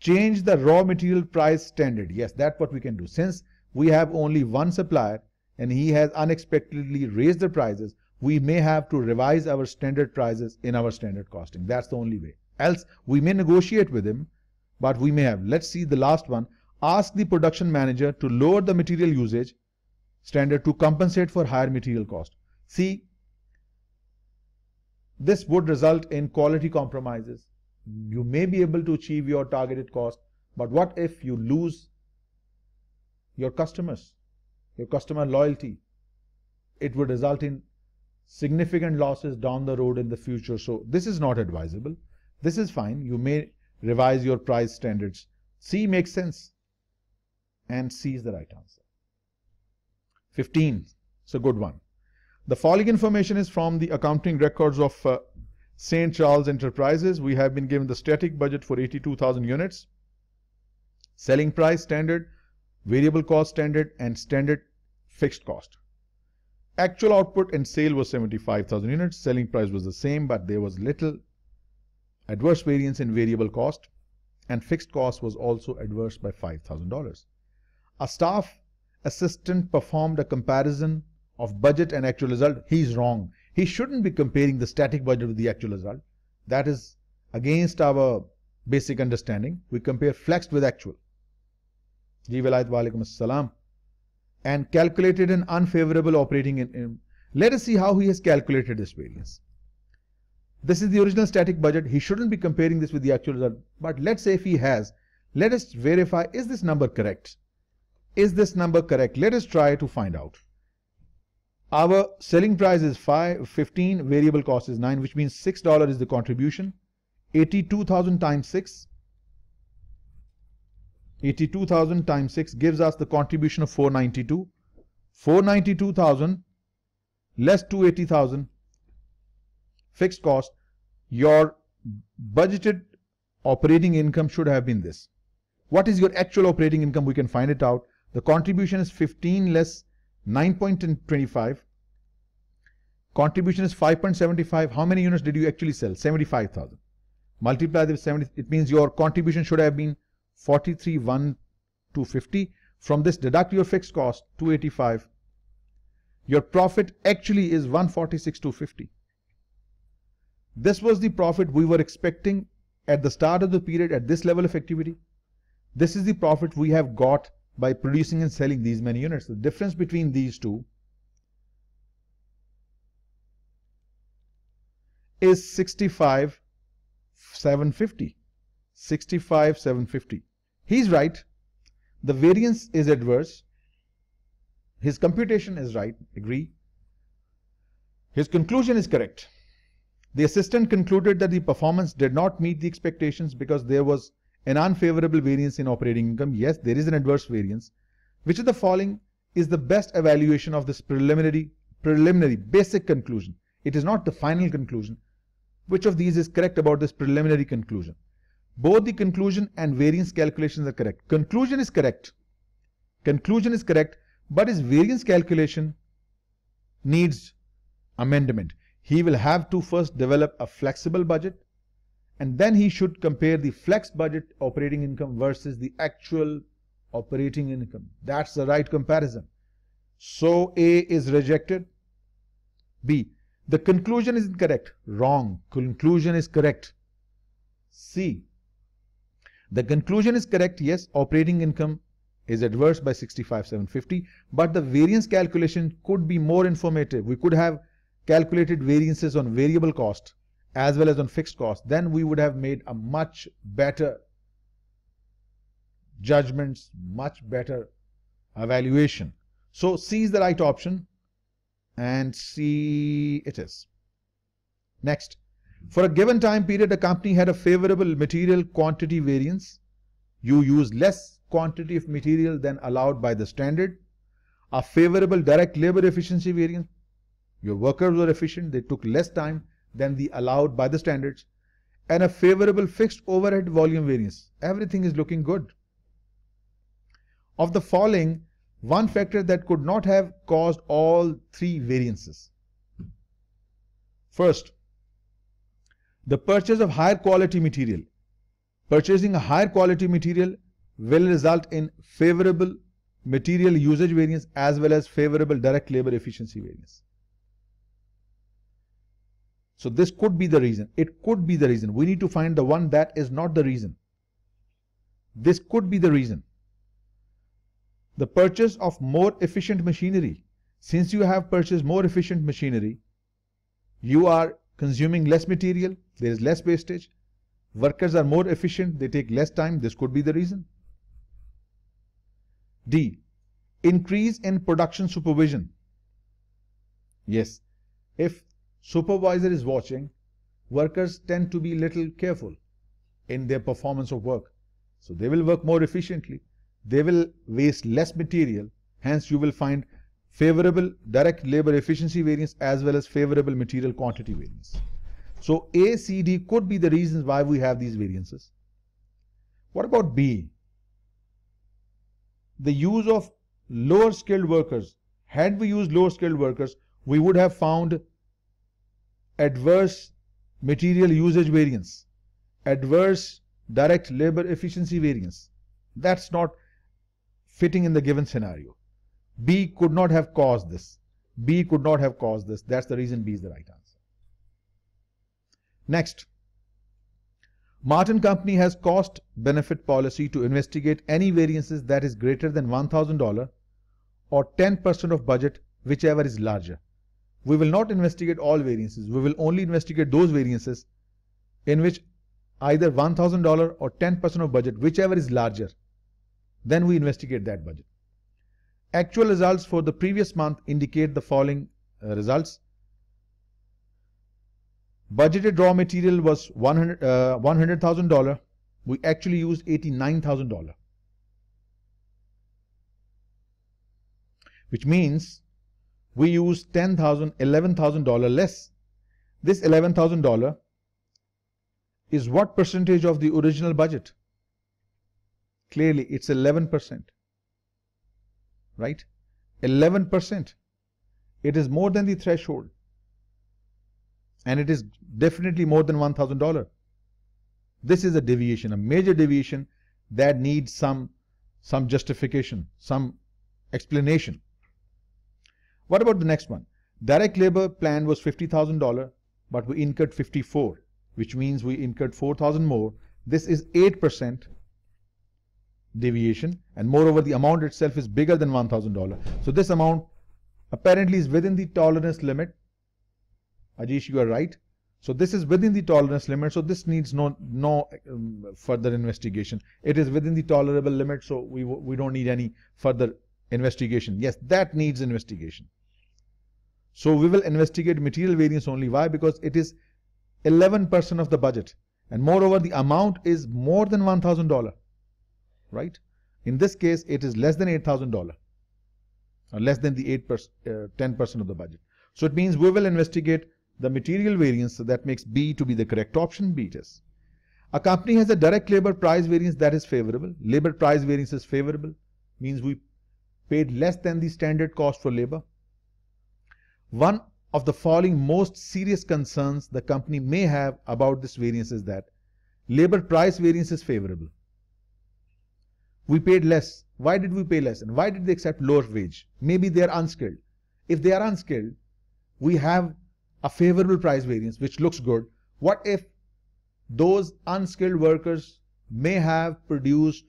Change the raw material price standard. Yes, that's what we can do. Since we have only one supplier and he has unexpectedly raised the prices, we may have to revise our standard prices in our standard costing. That's the only way. Else we may negotiate with him, but we may have. Let's see the last one. Ask the production manager to lower the material usage standard to compensate for higher material cost. See, this would result in quality compromises. You may be able to achieve your targeted cost, but what if you lose your customers, your customer loyalty. It would result in significant losses down the road in the future. So this is not advisable. This is fine. You may revise your price standards. C makes sense. And C is the right answer. 15. It's a good one. The following information is from the accounting records of uh, St. Charles Enterprises. We have been given the static budget for 82,000 units. Selling price standard variable cost standard and standard fixed cost. Actual output and sale was 75,000 units. Selling price was the same, but there was little adverse variance in variable cost and fixed cost was also adverse by $5,000. A staff assistant performed a comparison of budget and actual result. He's wrong. He shouldn't be comparing the static budget with the actual result. That is against our basic understanding. We compare flexed with actual. जी वलायत वालेकुम and calculated an unfavorable operating in, in, let us see how he has calculated this variance this is the original static budget he shouldn't be comparing this with the actual result but let's say if he has let us verify is this number correct is this number correct let us try to find out our selling price is 5 15 variable cost is 9 which means 6 dollar is the contribution 82000 times 6 82,000 times 6 gives us the contribution of 492. 492,000 less 280,000 fixed cost. Your budgeted operating income should have been this. What is your actual operating income? We can find it out. The contribution is 15 less 9.25. Contribution is 5.75. How many units did you actually sell? 75,000. Multiply with 70. It means your contribution should have been 43 250. From this deduct your fixed cost 285. Your profit actually is 146 250. This was the profit we were expecting at the start of the period at this level of activity. This is the profit we have got by producing and selling these many units. The difference between these two is 65 750. 65, 750. He's right. The variance is adverse. His computation is right. Agree. His conclusion is correct. The assistant concluded that the performance did not meet the expectations because there was an unfavorable variance in operating income. Yes, there is an adverse variance. Which of the following is the best evaluation of this preliminary, preliminary basic conclusion? It is not the final conclusion. Which of these is correct about this preliminary conclusion? Both the conclusion and variance calculations are correct. Conclusion is correct. Conclusion is correct, but his variance calculation needs amendment. He will have to first develop a flexible budget and then he should compare the flex budget operating income versus the actual operating income. That's the right comparison. So A is rejected. B. The conclusion is incorrect. Wrong. Conclusion is correct. C. The conclusion is correct. Yes, operating income is adverse by 65,750, but the variance calculation could be more informative. We could have calculated variances on variable cost as well as on fixed cost. Then we would have made a much better judgments, much better evaluation. So C is the right option and C it is. Next, for a given time period, a company had a favorable material quantity variance. You use less quantity of material than allowed by the standard. A favorable direct labor efficiency variance. Your workers were efficient, they took less time than the allowed by the standards. And a favorable fixed overhead volume variance. Everything is looking good. Of the following, one factor that could not have caused all three variances. First, the purchase of higher quality material. Purchasing a higher quality material will result in favorable material usage variance as well as favorable direct labor efficiency variance. So this could be the reason. It could be the reason. We need to find the one that is not the reason. This could be the reason. The purchase of more efficient machinery. Since you have purchased more efficient machinery, you are consuming less material, there is less wastage. Workers are more efficient, they take less time. This could be the reason. D. Increase in production supervision. Yes, if supervisor is watching, workers tend to be little careful in their performance of work. So they will work more efficiently. They will waste less material. Hence, you will find favorable direct labor efficiency variance as well as favorable material quantity variance. So A, C, D could be the reasons why we have these variances. What about B? The use of lower skilled workers. Had we used lower skilled workers, we would have found adverse material usage variance, adverse direct labor efficiency variance. That's not fitting in the given scenario. B could not have caused this. B could not have caused this. That's the reason B is the right answer. Next. Martin Company has cost benefit policy to investigate any variances that is greater than $1,000 or 10% of budget, whichever is larger. We will not investigate all variances. We will only investigate those variances in which either $1,000 or 10% of budget, whichever is larger, then we investigate that budget. Actual results for the previous month indicate the following uh, results. Budgeted raw material was $100,000. Uh, $100, we actually used $89,000. Which means we used $10,000, $11,000 less. This $11,000 is what percentage of the original budget? Clearly, it's 11% right? 11%. It is more than the threshold. And it is definitely more than $1,000. This is a deviation, a major deviation that needs some, some justification, some explanation. What about the next one? Direct labor plan was $50,000, but we incurred 54, which means we incurred 4,000 more. This is 8% deviation and moreover the amount itself is bigger than $1,000. So this amount apparently is within the tolerance limit. Ajish, you are right. So this is within the tolerance limit. So this needs no no um, further investigation. It is within the tolerable limit. So we we don't need any further investigation. Yes, that needs investigation. So we will investigate material variance only. Why? Because it is 11% of the budget. And moreover, the amount is more than $1,000 right? In this case, it is less than $8,000 or uh, less than the 8 10% uh, of the budget. So it means we will investigate the material variance that makes B to be the correct option, B it is. A company has a direct labor price variance that is favorable. Labor price variance is favorable, means we paid less than the standard cost for labor. One of the following most serious concerns the company may have about this variance is that labor price variance is favorable. We paid less. Why did we pay less? And why did they accept lower wage? Maybe they are unskilled. If they are unskilled, we have a favorable price variance, which looks good. What if those unskilled workers may have produced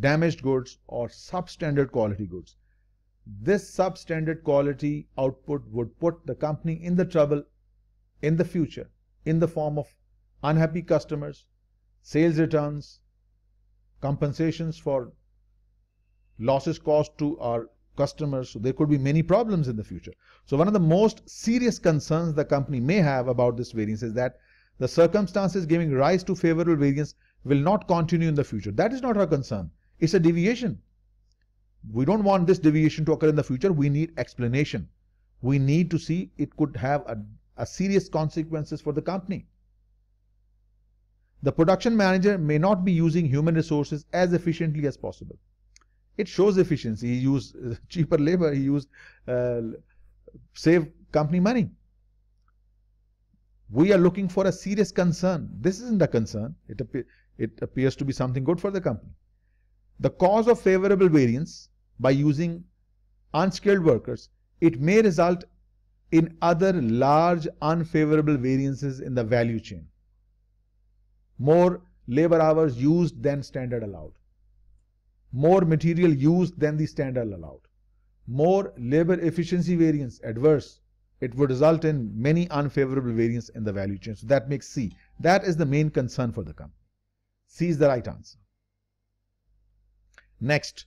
damaged goods or substandard quality goods? This substandard quality output would put the company in the trouble in the future in the form of unhappy customers, sales returns, compensations for losses caused to our customers. So there could be many problems in the future. So one of the most serious concerns the company may have about this variance is that the circumstances giving rise to favorable variance will not continue in the future. That is not our concern. It's a deviation. We don't want this deviation to occur in the future. We need explanation. We need to see it could have a, a serious consequences for the company. The production manager may not be using human resources as efficiently as possible. It shows efficiency. He used uh, [laughs] cheaper labor. He used uh, save company money. We are looking for a serious concern. This isn't a concern. It, appear, it appears to be something good for the company. The cause of favorable variance by using unskilled workers, it may result in other large unfavorable variances in the value chain. More labor hours used than standard allowed more material used than the standard allowed, more labor efficiency variance adverse, it would result in many unfavorable variance in the value chain. So that makes C. That is the main concern for the company. C is the right answer. Next,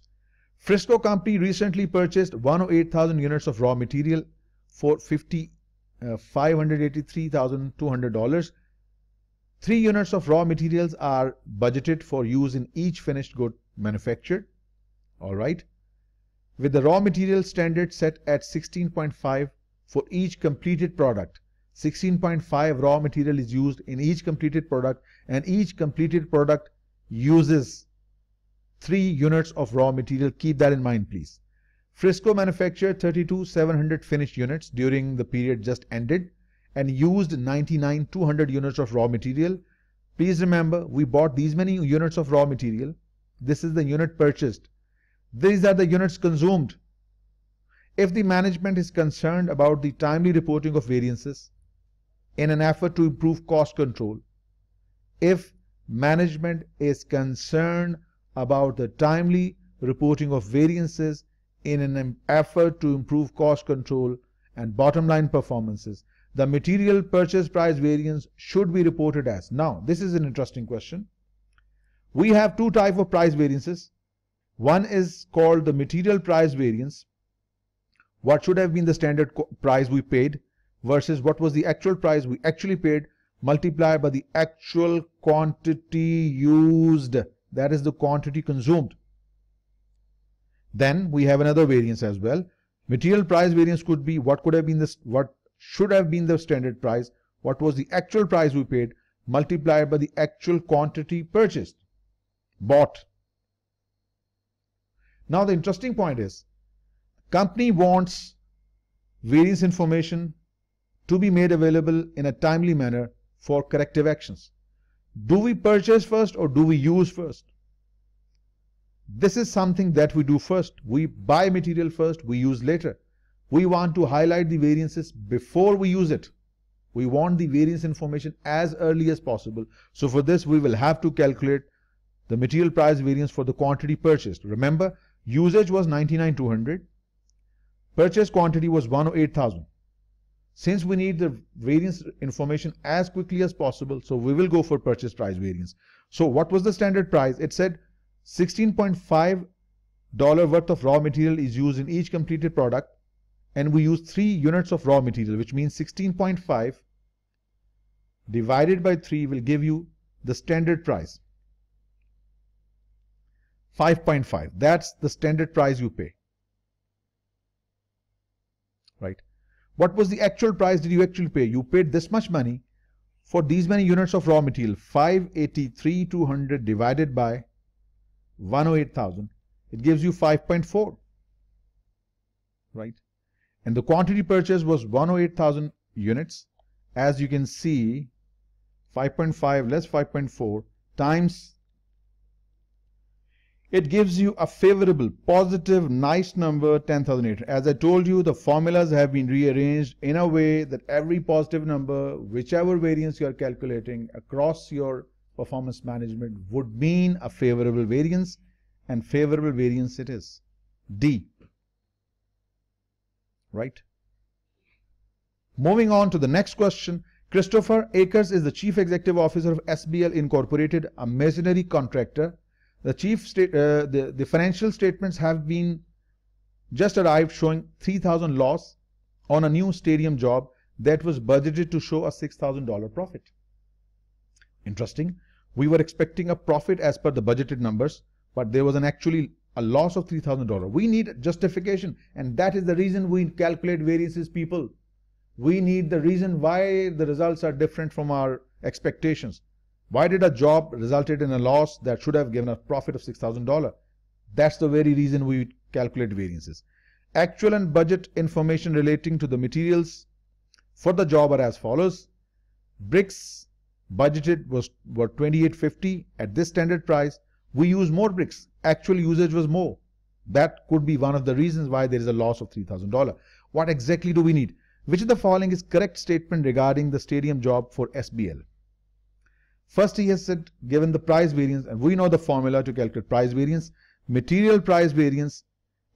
Frisco company recently purchased 108,000 units of raw material for 50, uh, $583,200. Three units of raw materials are budgeted for use in each finished good manufactured. All right. With the raw material standard set at 16.5 for each completed product. 16.5 raw material is used in each completed product and each completed product uses 3 units of raw material. Keep that in mind please. Frisco manufactured 32,700 finished units during the period just ended and used 99,200 units of raw material. Please remember we bought these many units of raw material this is the unit purchased. These are the units consumed. If the management is concerned about the timely reporting of variances in an effort to improve cost control, if management is concerned about the timely reporting of variances in an effort to improve cost control and bottom line performances, the material purchase price variance should be reported as. Now, this is an interesting question. We have two type of price variances. One is called the material price variance. What should have been the standard price we paid versus what was the actual price we actually paid multiplied by the actual quantity used. That is the quantity consumed. Then we have another variance as well. Material price variance could be what could have been the what should have been the standard price, what was the actual price we paid multiplied by the actual quantity purchased bought. Now the interesting point is company wants variance information to be made available in a timely manner for corrective actions. Do we purchase first or do we use first? This is something that we do first. We buy material first, we use later. We want to highlight the variances before we use it. We want the variance information as early as possible. So for this, we will have to calculate the material price variance for the quantity purchased. Remember, usage was 99,200. Purchase quantity was 108,000. Since we need the variance information as quickly as possible, so we will go for purchase price variance. So what was the standard price? It said 16.5 dollar worth of raw material is used in each completed product and we use 3 units of raw material which means 16.5 divided by 3 will give you the standard price. 5.5. That's the standard price you pay. Right. What was the actual price did you actually pay? You paid this much money for these many units of raw material. 583, 200 divided by 108,000. It gives you 5.4. Right. And the quantity purchased was 108,000 units. As you can see, 5.5 less 5.4 times it gives you a favorable, positive, nice number 10,800. As I told you, the formulas have been rearranged in a way that every positive number, whichever variance you are calculating across your performance management would mean a favorable variance and favorable variance it is. D. Right? Moving on to the next question. Christopher Akers is the Chief Executive Officer of SBL Incorporated, a masonry contractor the chief state, uh, the, the financial statements have been just arrived showing 3000 loss on a new stadium job that was budgeted to show a $6,000 profit. Interesting. We were expecting a profit as per the budgeted numbers, but there was an actually a loss of $3,000. We need justification and that is the reason we calculate variances people. We need the reason why the results are different from our expectations. Why did a job resulted in a loss that should have given a profit of $6,000? That's the very reason we calculate variances. Actual and budget information relating to the materials for the job are as follows. Bricks budgeted was were 2850 at this standard price. We use more bricks. Actual usage was more. That could be one of the reasons why there is a loss of $3,000. What exactly do we need? Which of the following is correct statement regarding the stadium job for SBL? First, he has said, given the price variance, and we know the formula to calculate price variance. Material price variance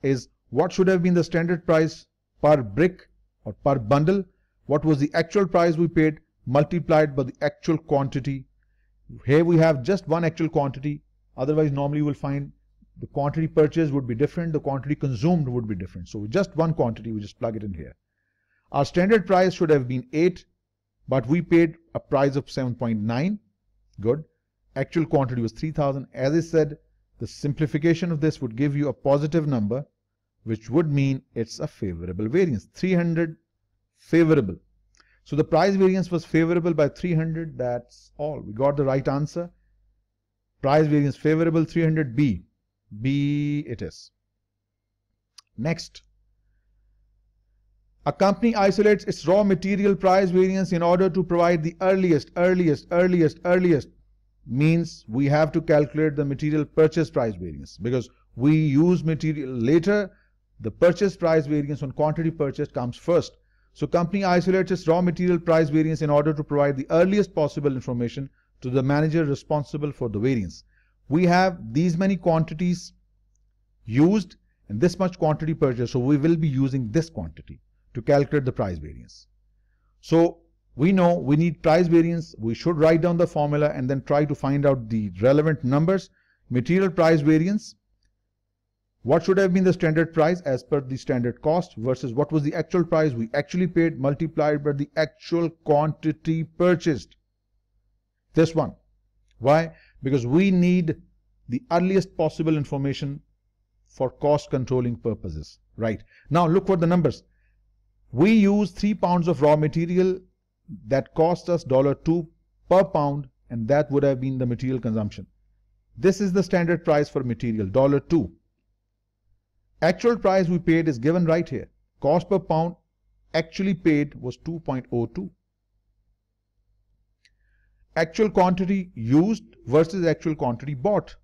is what should have been the standard price per brick or per bundle, what was the actual price we paid multiplied by the actual quantity. Here we have just one actual quantity, otherwise normally you will find the quantity purchased would be different, the quantity consumed would be different. So just one quantity, we just plug it in here. Our standard price should have been 8, but we paid a price of 7.9. Good. Actual quantity was 3000. As I said, the simplification of this would give you a positive number, which would mean it's a favorable variance. 300 favorable. So the price variance was favorable by 300. That's all. We got the right answer. Price variance favorable 300 B. B it is. Next, a company isolates its raw material price variance in order to provide the earliest, earliest, earliest, earliest means we have to calculate the material purchase price variance because we use material later. The purchase price variance on quantity purchased comes first. So company isolates its raw material price variance in order to provide the earliest possible information to the manager responsible for the variance. We have these many quantities used and this much quantity purchased. So we will be using this quantity to calculate the price variance. So we know we need price variance. We should write down the formula and then try to find out the relevant numbers. Material price variance. What should have been the standard price as per the standard cost versus what was the actual price we actually paid multiplied by the actual quantity purchased. This one. Why? Because we need the earliest possible information for cost controlling purposes. Right. Now look what the numbers. We use 3 pounds of raw material that cost us $2 per pound and that would have been the material consumption. This is the standard price for material, $2. Actual price we paid is given right here. Cost per pound actually paid was 2.02. Actual quantity used versus actual quantity bought.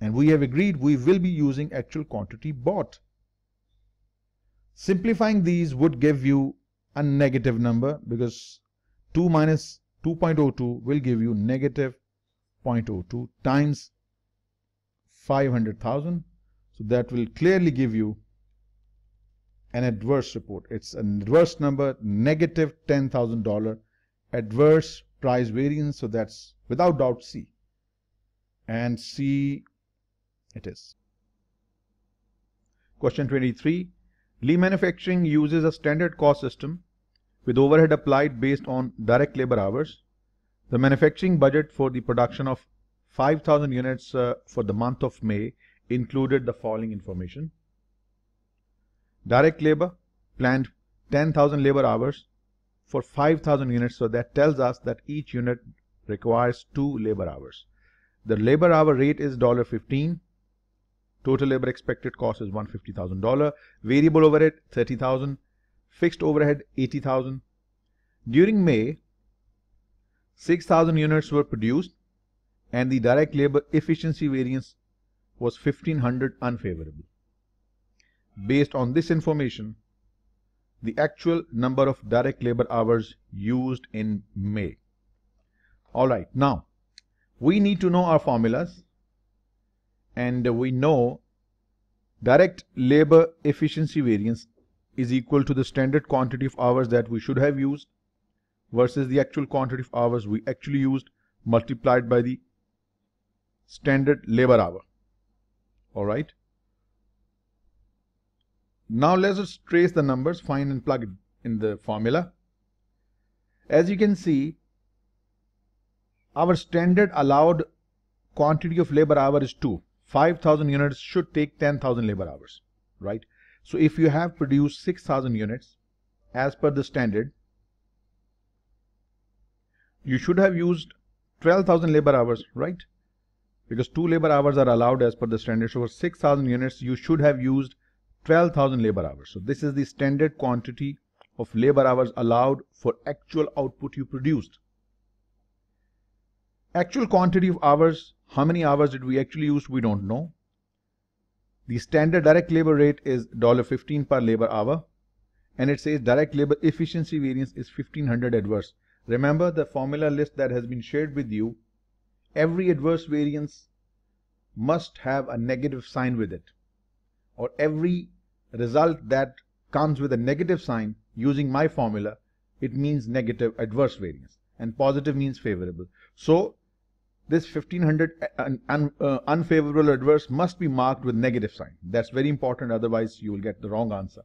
And we have agreed we will be using actual quantity bought. Simplifying these would give you a negative number because 2 minus 2.02 will give you negative 0.02 times 500,000. So that will clearly give you an adverse report. It's an adverse number, negative $10,000 adverse price variance. So that's without doubt C. And C it is. Question 23. Lee manufacturing uses a standard cost system with overhead applied based on direct labor hours. The manufacturing budget for the production of 5,000 units uh, for the month of May included the following information. Direct labor planned 10,000 labor hours for 5,000 units. So that tells us that each unit requires two labor hours. The labor hour rate is $1.15 Total labor expected cost is $150,000. Variable overhead, 30000 Fixed overhead, 80000 During May, 6,000 units were produced and the direct labor efficiency variance was 1500 unfavorable. Based on this information, the actual number of direct labor hours used in May. Alright, now we need to know our formulas and we know direct labor efficiency variance is equal to the standard quantity of hours that we should have used versus the actual quantity of hours we actually used multiplied by the standard labor hour all right now let's just trace the numbers find and plug in the formula as you can see our standard allowed quantity of labor hour is 2 5,000 units should take 10,000 labor hours, right? So if you have produced 6,000 units as per the standard, you should have used 12,000 labor hours, right? Because two labor hours are allowed as per the standard. So for 6,000 units, you should have used 12,000 labor hours. So this is the standard quantity of labor hours allowed for actual output you produced. Actual quantity of hours how many hours did we actually use? We don't know. The standard direct labor rate is $1.15 per labor hour. And it says direct labor efficiency variance is 1500 adverse. Remember the formula list that has been shared with you. Every adverse variance must have a negative sign with it. Or every result that comes with a negative sign using my formula, it means negative adverse variance. And positive means favorable. So this 1500 uh, un, un, uh, unfavorable adverse must be marked with negative sign. That's very important, otherwise you will get the wrong answer.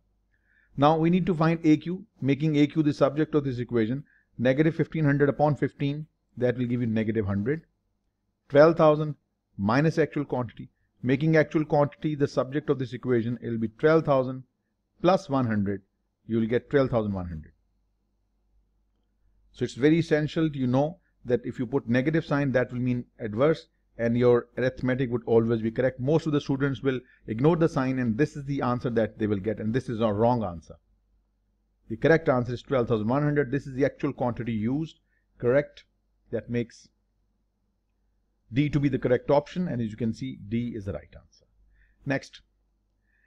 Now we need to find AQ, making AQ the subject of this equation. Negative 1500 upon 15, that will give you negative 100. 12,000 minus actual quantity, making actual quantity the subject of this equation, it will be 12,000 plus 100, you will get 12,100. So it's very essential you know that if you put negative sign, that will mean adverse and your arithmetic would always be correct. Most of the students will ignore the sign and this is the answer that they will get and this is a wrong answer. The correct answer is 12,100. This is the actual quantity used. Correct. That makes D to be the correct option and as you can see D is the right answer. Next.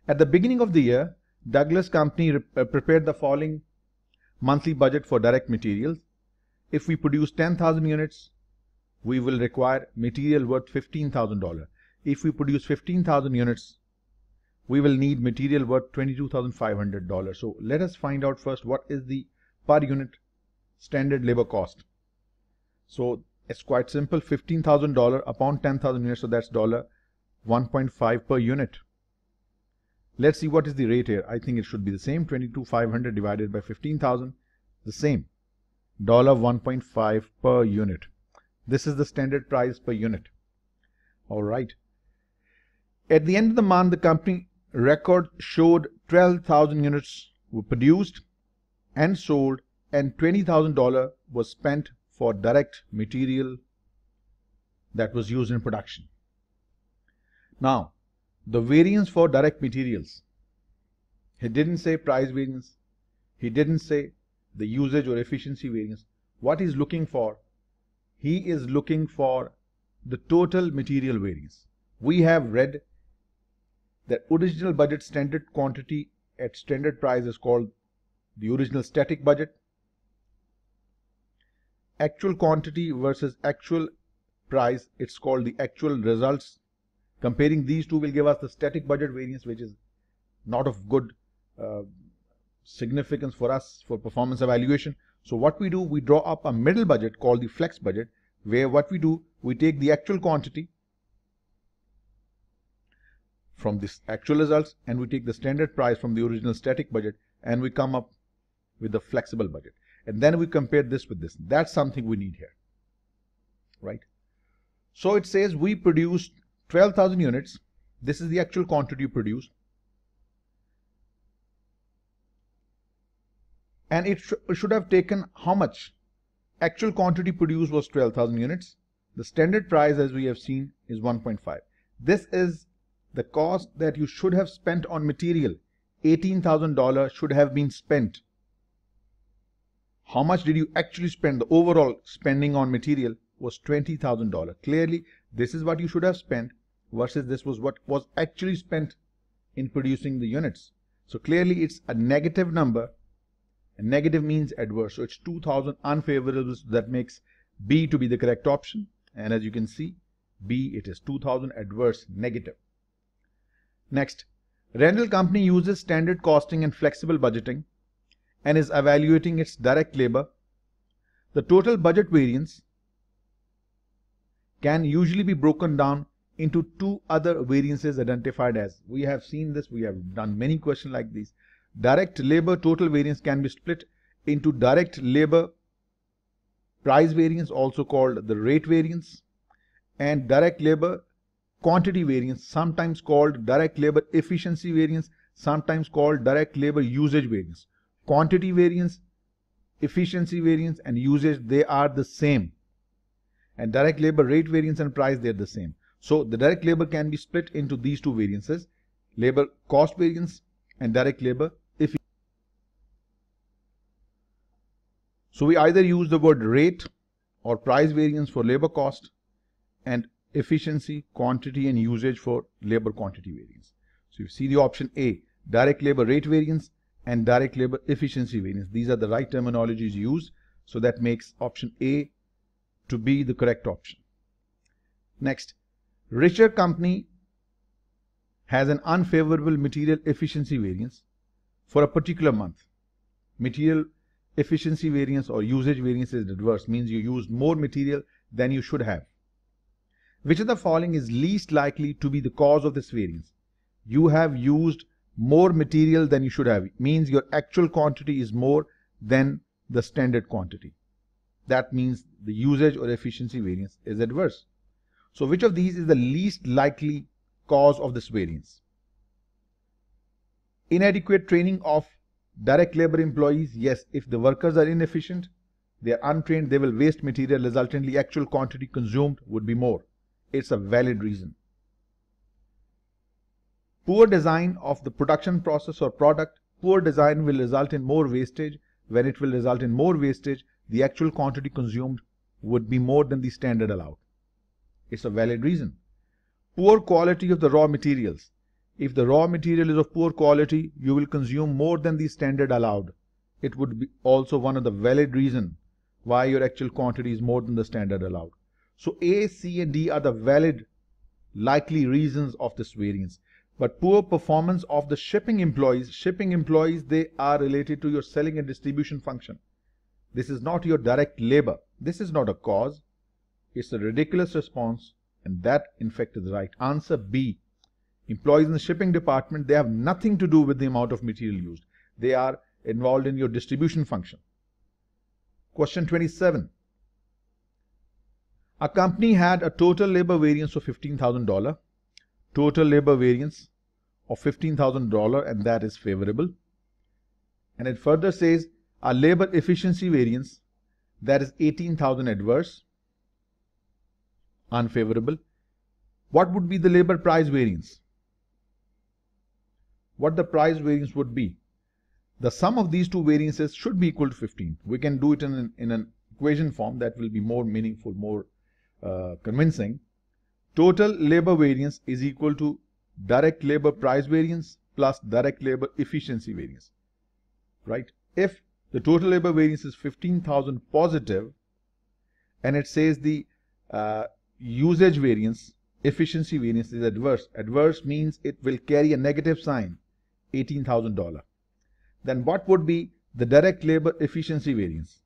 At the beginning of the year, Douglas Company prepared the following monthly budget for direct materials if we produce 10,000 units, we will require material worth $15,000. If we produce 15,000 units, we will need material worth $22,500. So let us find out first what is the per unit standard labor cost. So it's quite simple, $15,000 upon 10,000 units, so that's dollar 1.5 per unit. Let's see what is the rate here. I think it should be the same, 22,500 divided by 15,000, the same. $1.5 per unit. This is the standard price per unit. All right. At the end of the month, the company record showed 12,000 units were produced and sold and $20,000 was spent for direct material that was used in production. Now, the variance for direct materials. He didn't say price variance. He didn't say the usage or efficiency variance. What he's looking for, he is looking for the total material variance. We have read that original budget standard quantity at standard price is called the original static budget. Actual quantity versus actual price, it's called the actual results. Comparing these two will give us the static budget variance, which is not of good uh, significance for us for performance evaluation. So what we do, we draw up a middle budget called the flex budget, where what we do, we take the actual quantity from this actual results and we take the standard price from the original static budget and we come up with the flexible budget. And then we compare this with this. That's something we need here, right? So it says we produced 12,000 units. This is the actual quantity produced. and it sh should have taken how much? Actual quantity produced was 12,000 units. The standard price as we have seen is 1.5. This is the cost that you should have spent on material. $18,000 should have been spent. How much did you actually spend? The overall spending on material was $20,000. Clearly, this is what you should have spent versus this was what was actually spent in producing the units. So clearly it's a negative number and negative means adverse. So it's 2000 unfavorable. That makes B to be the correct option. And as you can see, B it is 2000 adverse negative. Next, rental company uses standard costing and flexible budgeting and is evaluating its direct labor. The total budget variance can usually be broken down into two other variances identified as. We have seen this, we have done many questions like these. Direct labor total variance can be split into direct labor price variance also called the rate variance and direct labor quantity variance sometimes called direct labor efficiency variance sometimes called direct labor usage variance. Quantity variance, efficiency variance and usage they are the same and direct labor rate variance and price they're the same. So the direct labor can be split into these two variances labor cost variance and direct labor So we either use the word rate or price variance for labor cost and efficiency, quantity and usage for labor quantity variance. So you see the option A, direct labor rate variance and direct labor efficiency variance. These are the right terminologies used. So that makes option A to be the correct option. Next, richer company has an unfavorable material efficiency variance for a particular month. Material efficiency variance or usage variance is adverse, means you used more material than you should have. Which of the following is least likely to be the cause of this variance? You have used more material than you should have, means your actual quantity is more than the standard quantity. That means the usage or efficiency variance is adverse. So which of these is the least likely cause of this variance? Inadequate training of Direct labor employees, yes, if the workers are inefficient, they are untrained, they will waste material, resultantly actual quantity consumed would be more. It's a valid reason. Poor design of the production process or product, poor design will result in more wastage. When it will result in more wastage, the actual quantity consumed would be more than the standard allowed. It's a valid reason. Poor quality of the raw materials. If the raw material is of poor quality, you will consume more than the standard allowed. It would be also one of the valid reason why your actual quantity is more than the standard allowed. So A, C and D are the valid likely reasons of this variance. But poor performance of the shipping employees, shipping employees, they are related to your selling and distribution function. This is not your direct labor. This is not a cause. It's a ridiculous response and that in fact is the right answer B. Employees in the shipping department, they have nothing to do with the amount of material used. They are involved in your distribution function. Question 27. A company had a total labor variance of $15,000. Total labor variance of $15,000 and that is favorable. And it further says a labor efficiency variance that is 18,000 adverse, unfavorable. What would be the labor price variance? what the price variance would be. The sum of these two variances should be equal to 15. We can do it in an, in an equation form that will be more meaningful, more uh, convincing. Total labor variance is equal to direct labor price variance plus direct labor efficiency variance, right? If the total labor variance is 15,000 positive and it says the uh, usage variance, efficiency variance is adverse. Adverse means it will carry a negative sign. $18,000. Then what would be the direct labor efficiency variance?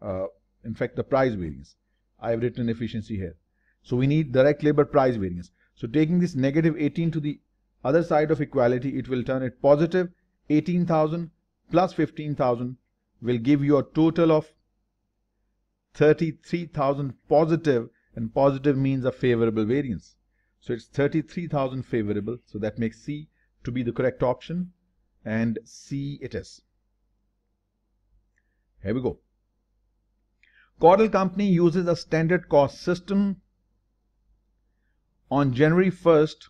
Uh, in fact, the price variance. I have written efficiency here. So we need direct labor price variance. So taking this negative 18 to the other side of equality, it will turn it positive. 18,000 plus 15,000 will give you a total of 33,000 positive and positive means a favorable variance. So it's 33,000 favorable. So that makes C to be the correct option and C it is. Here we go. Cordell company uses a standard cost system. On January 1st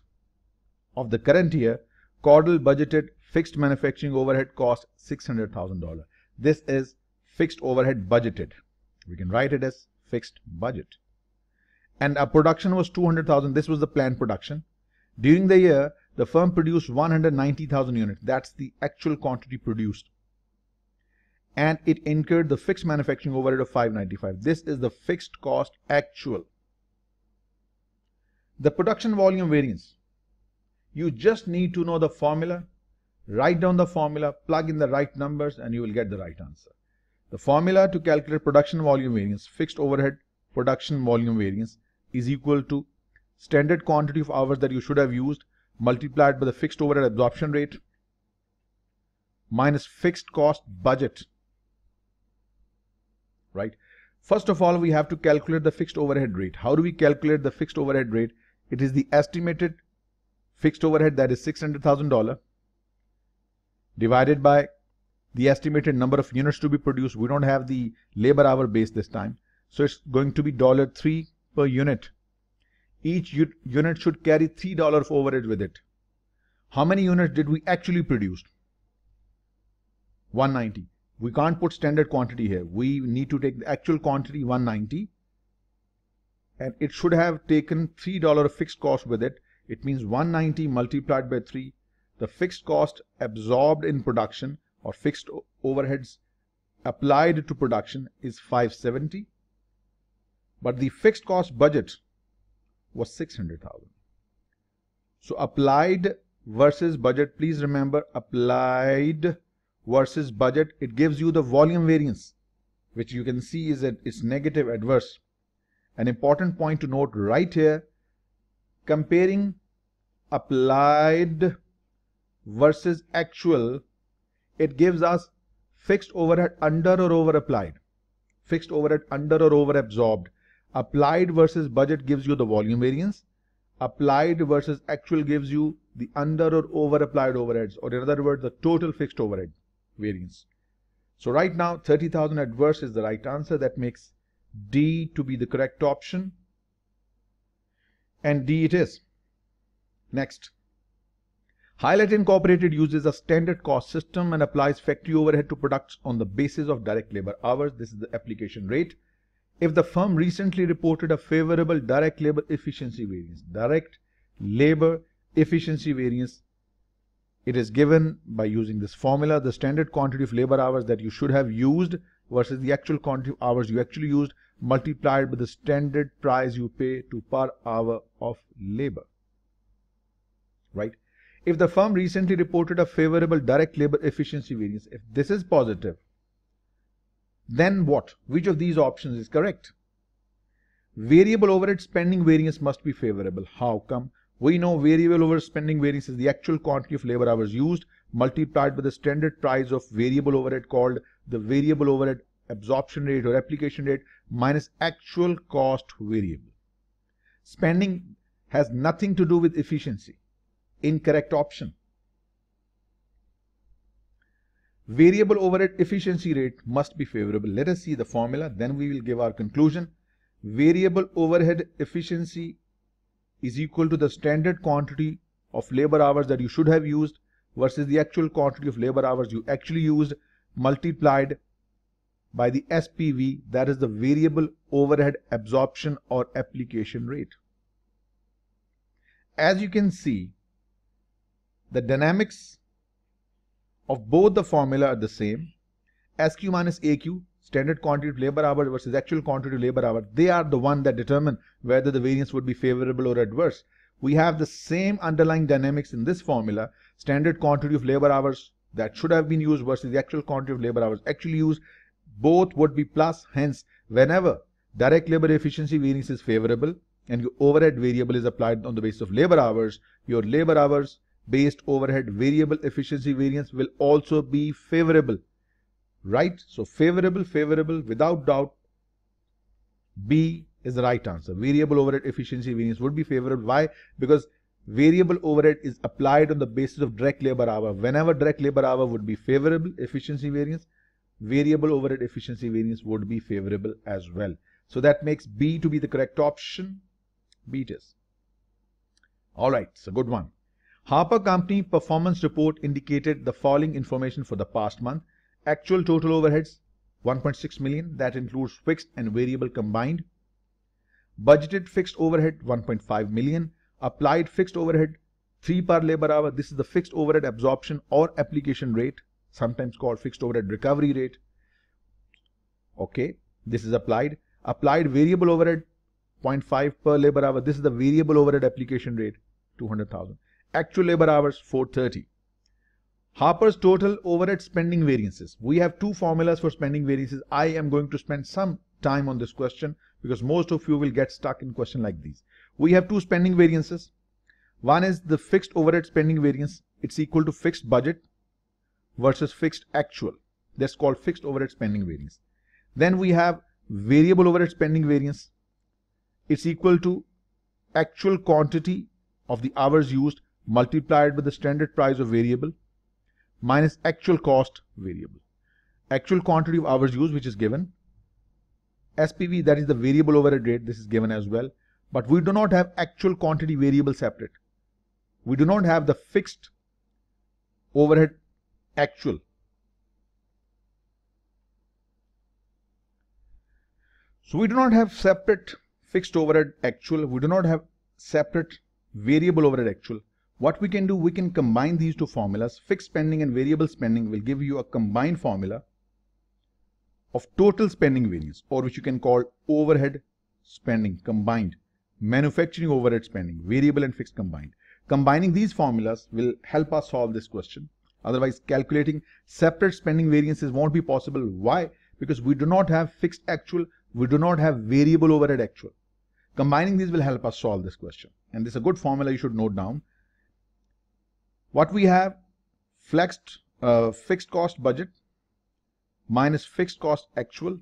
of the current year, Cordell budgeted fixed manufacturing overhead cost $600,000. This is fixed overhead budgeted. We can write it as fixed budget. And our production was 200,000. This was the planned production. During the year, the firm produced 190,000 units. That's the actual quantity produced. And it incurred the fixed manufacturing overhead of 595. This is the fixed cost actual. The production volume variance. You just need to know the formula, write down the formula, plug in the right numbers and you will get the right answer. The formula to calculate production volume variance, fixed overhead production volume variance is equal to standard quantity of hours that you should have used multiplied by the fixed overhead absorption rate minus fixed cost budget, right? First of all, we have to calculate the fixed overhead rate. How do we calculate the fixed overhead rate? It is the estimated fixed overhead that is $600,000 divided by the estimated number of units to be produced. We don't have the labor hour base this time. So it's going to be $3 per unit each unit should carry $3 of overhead with it. How many units did we actually produce? 190. We can't put standard quantity here. We need to take the actual quantity 190 and it should have taken $3 fixed cost with it. It means 190 multiplied by 3. The fixed cost absorbed in production or fixed overheads applied to production is 570. But the fixed cost budget was 600,000. So applied versus budget, please remember applied versus budget, it gives you the volume variance, which you can see is that it's negative adverse. An important point to note right here, comparing applied versus actual, it gives us fixed overhead under or over applied, fixed overhead under or over absorbed. Applied versus budget gives you the volume variance. Applied versus actual gives you the under or over applied overheads or in other words the total fixed overhead variance. So right now 30,000 adverse is the right answer that makes D to be the correct option and D it is. Next. Highlight Incorporated uses a standard cost system and applies factory overhead to products on the basis of direct labor hours. This is the application rate if the firm recently reported a favorable direct labor efficiency variance. Direct labor efficiency variance. It is given by using this formula, the standard quantity of labor hours that you should have used versus the actual quantity of hours you actually used multiplied by the standard price you pay to per hour of labor. Right? If the firm recently reported a favorable direct labor efficiency variance, if this is positive, then what? Which of these options is correct? Variable overhead spending variance must be favorable. How come? We know variable overhead spending variance is the actual quantity of labor hours used multiplied by the standard price of variable overhead called the variable overhead absorption rate or application rate minus actual cost variable. Spending has nothing to do with efficiency. Incorrect option. Variable overhead efficiency rate must be favorable. Let us see the formula, then we will give our conclusion. Variable overhead efficiency is equal to the standard quantity of labor hours that you should have used versus the actual quantity of labor hours you actually used multiplied by the SPV, that is the variable overhead absorption or application rate. As you can see, the dynamics of both the formula are the same. SQ minus AQ, standard quantity of labor hour versus actual quantity of labor hour, they are the one that determine whether the variance would be favorable or adverse. We have the same underlying dynamics in this formula, standard quantity of labor hours that should have been used versus the actual quantity of labor hours actually used, both would be plus. Hence, whenever direct labor efficiency variance is favorable and your overhead variable is applied on the basis of labor hours, your labor hours based overhead variable efficiency variance will also be favorable, right? So favorable, favorable, without doubt, B is the right answer. Variable overhead efficiency variance would be favorable. Why? Because variable overhead is applied on the basis of direct labor hour. Whenever direct labor hour would be favorable efficiency variance, variable overhead efficiency variance would be favorable as well. So that makes B to be the correct option. B it is. All right, so good one. Harper Company performance report indicated the following information for the past month. Actual total overheads 1.6 million that includes fixed and variable combined. Budgeted fixed overhead 1.5 million. Applied fixed overhead 3 per labor hour. This is the fixed overhead absorption or application rate sometimes called fixed overhead recovery rate. Okay, this is applied. Applied variable overhead 0.5 per labor hour. This is the variable overhead application rate 200,000 actual labor hours 430. Harper's total overhead spending variances. We have two formulas for spending variances. I am going to spend some time on this question because most of you will get stuck in question like these. We have two spending variances. One is the fixed overhead spending variance. It's equal to fixed budget versus fixed actual. That's called fixed overhead spending variance. Then we have variable overhead spending variance. It's equal to actual quantity of the hours used multiplied with the standard price of variable minus actual cost variable. Actual quantity of hours used which is given. SPV that is the variable overhead rate this is given as well. But we do not have actual quantity variable separate. We do not have the fixed overhead actual. So we do not have separate fixed overhead actual. We do not have separate variable overhead actual. What we can do, we can combine these two formulas. Fixed spending and variable spending will give you a combined formula of total spending variance or which you can call overhead spending combined, manufacturing overhead spending, variable and fixed combined. Combining these formulas will help us solve this question. Otherwise, calculating separate spending variances won't be possible. Why? Because we do not have fixed actual, we do not have variable overhead actual. Combining these will help us solve this question. And this is a good formula you should note down. What we have flexed uh, fixed cost budget minus fixed cost actual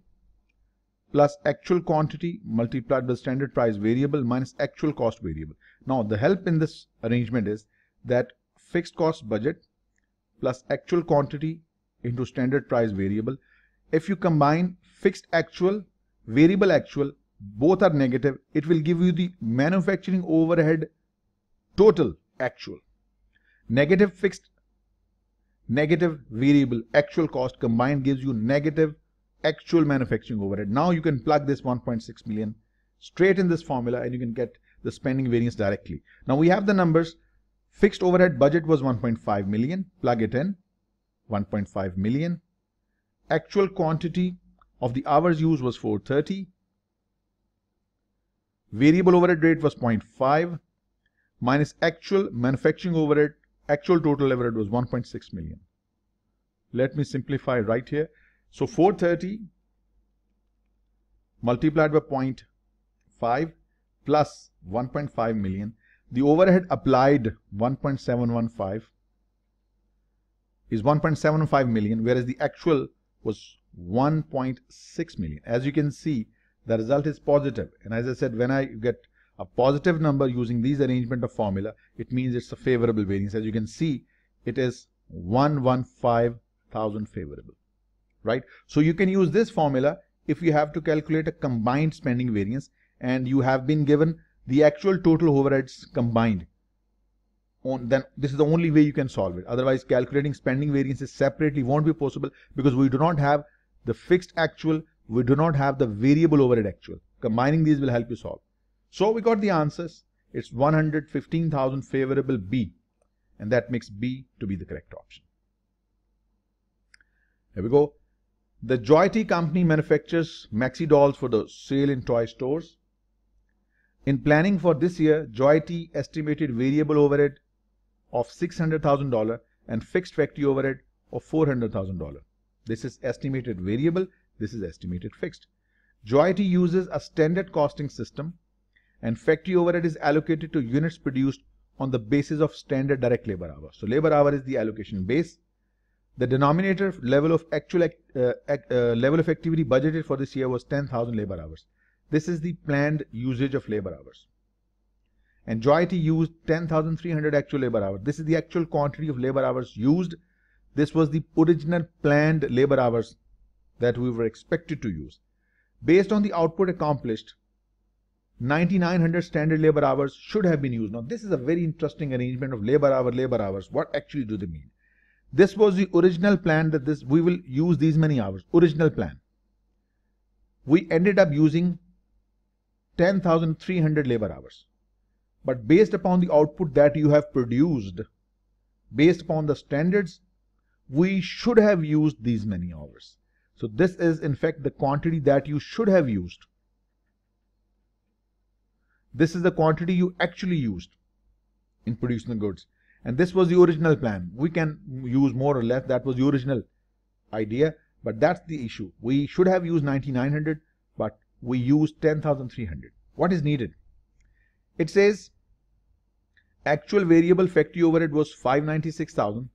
plus actual quantity multiplied by standard price variable minus actual cost variable. Now the help in this arrangement is that fixed cost budget plus actual quantity into standard price variable. If you combine fixed actual, variable actual, both are negative, it will give you the manufacturing overhead total actual. Negative fixed, negative variable actual cost combined gives you negative actual manufacturing overhead. Now you can plug this 1.6 million straight in this formula and you can get the spending variance directly. Now we have the numbers. Fixed overhead budget was 1.5 million. Plug it in. 1.5 million. Actual quantity of the hours used was 430. Variable overhead rate was 0.5 minus actual manufacturing overhead Actual total leverage was 1.6 million. Let me simplify right here. So 430 multiplied by 0.5 plus 1.5 million. The overhead applied 1.715 is 1.75 million, whereas the actual was 1.6 million. As you can see, the result is positive. And as I said, when I get a positive number using these arrangement of formula, it means it's a favorable variance. As you can see, it is 115,000 favorable, right? So you can use this formula if you have to calculate a combined spending variance and you have been given the actual total overheads combined. On, then this is the only way you can solve it. Otherwise, calculating spending variances separately won't be possible because we do not have the fixed actual, we do not have the variable overhead actual. Combining these will help you solve. So we got the answers. It's 115,000 favorable B and that makes B to be the correct option. Here we go. The Joyty company manufactures Maxi dolls for the sale in toy stores. In planning for this year, Joyty estimated variable overhead of $600,000 and fixed factory overhead of $400,000. This is estimated variable, this is estimated fixed. Joyty uses a standard costing system and factory overhead is allocated to units produced on the basis of standard direct labor hour. So labor hour is the allocation base. The denominator level of actual act, uh, act, uh, level of activity budgeted for this year was 10,000 labor hours. This is the planned usage of labor hours. And Joyty used 10,300 actual labor hours. This is the actual quantity of labor hours used. This was the original planned labor hours that we were expected to use. Based on the output accomplished, 9900 standard labor hours should have been used. Now, this is a very interesting arrangement of labor hour, labor hours. What actually do they mean? This was the original plan that this we will use these many hours. Original plan. We ended up using 10,300 labor hours. But based upon the output that you have produced, based upon the standards, we should have used these many hours. So this is in fact the quantity that you should have used. This is the quantity you actually used in producing the goods. And this was the original plan. We can use more or less. That was the original idea. But that's the issue. We should have used 9900, but we used 10,300. What is needed? It says actual variable factory overhead was 596,000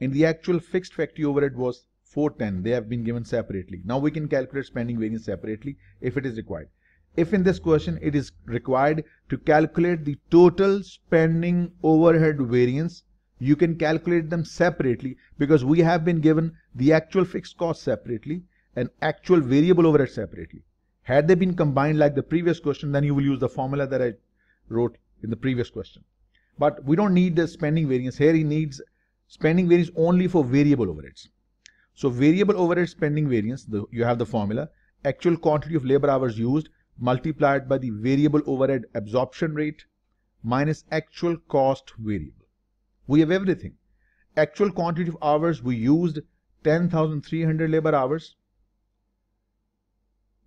and the actual fixed factory overhead was 410. They have been given separately. Now we can calculate spending variance separately if it is required if in this question it is required to calculate the total spending overhead variance, you can calculate them separately because we have been given the actual fixed cost separately and actual variable overhead separately. Had they been combined like the previous question, then you will use the formula that I wrote in the previous question. But we don't need the spending variance. Here he needs spending variance only for variable overheads. So variable overhead spending variance, the, you have the formula, actual quantity of labor hours used multiplied by the variable overhead absorption rate minus actual cost variable. We have everything. Actual quantity of hours we used 10,300 labor hours.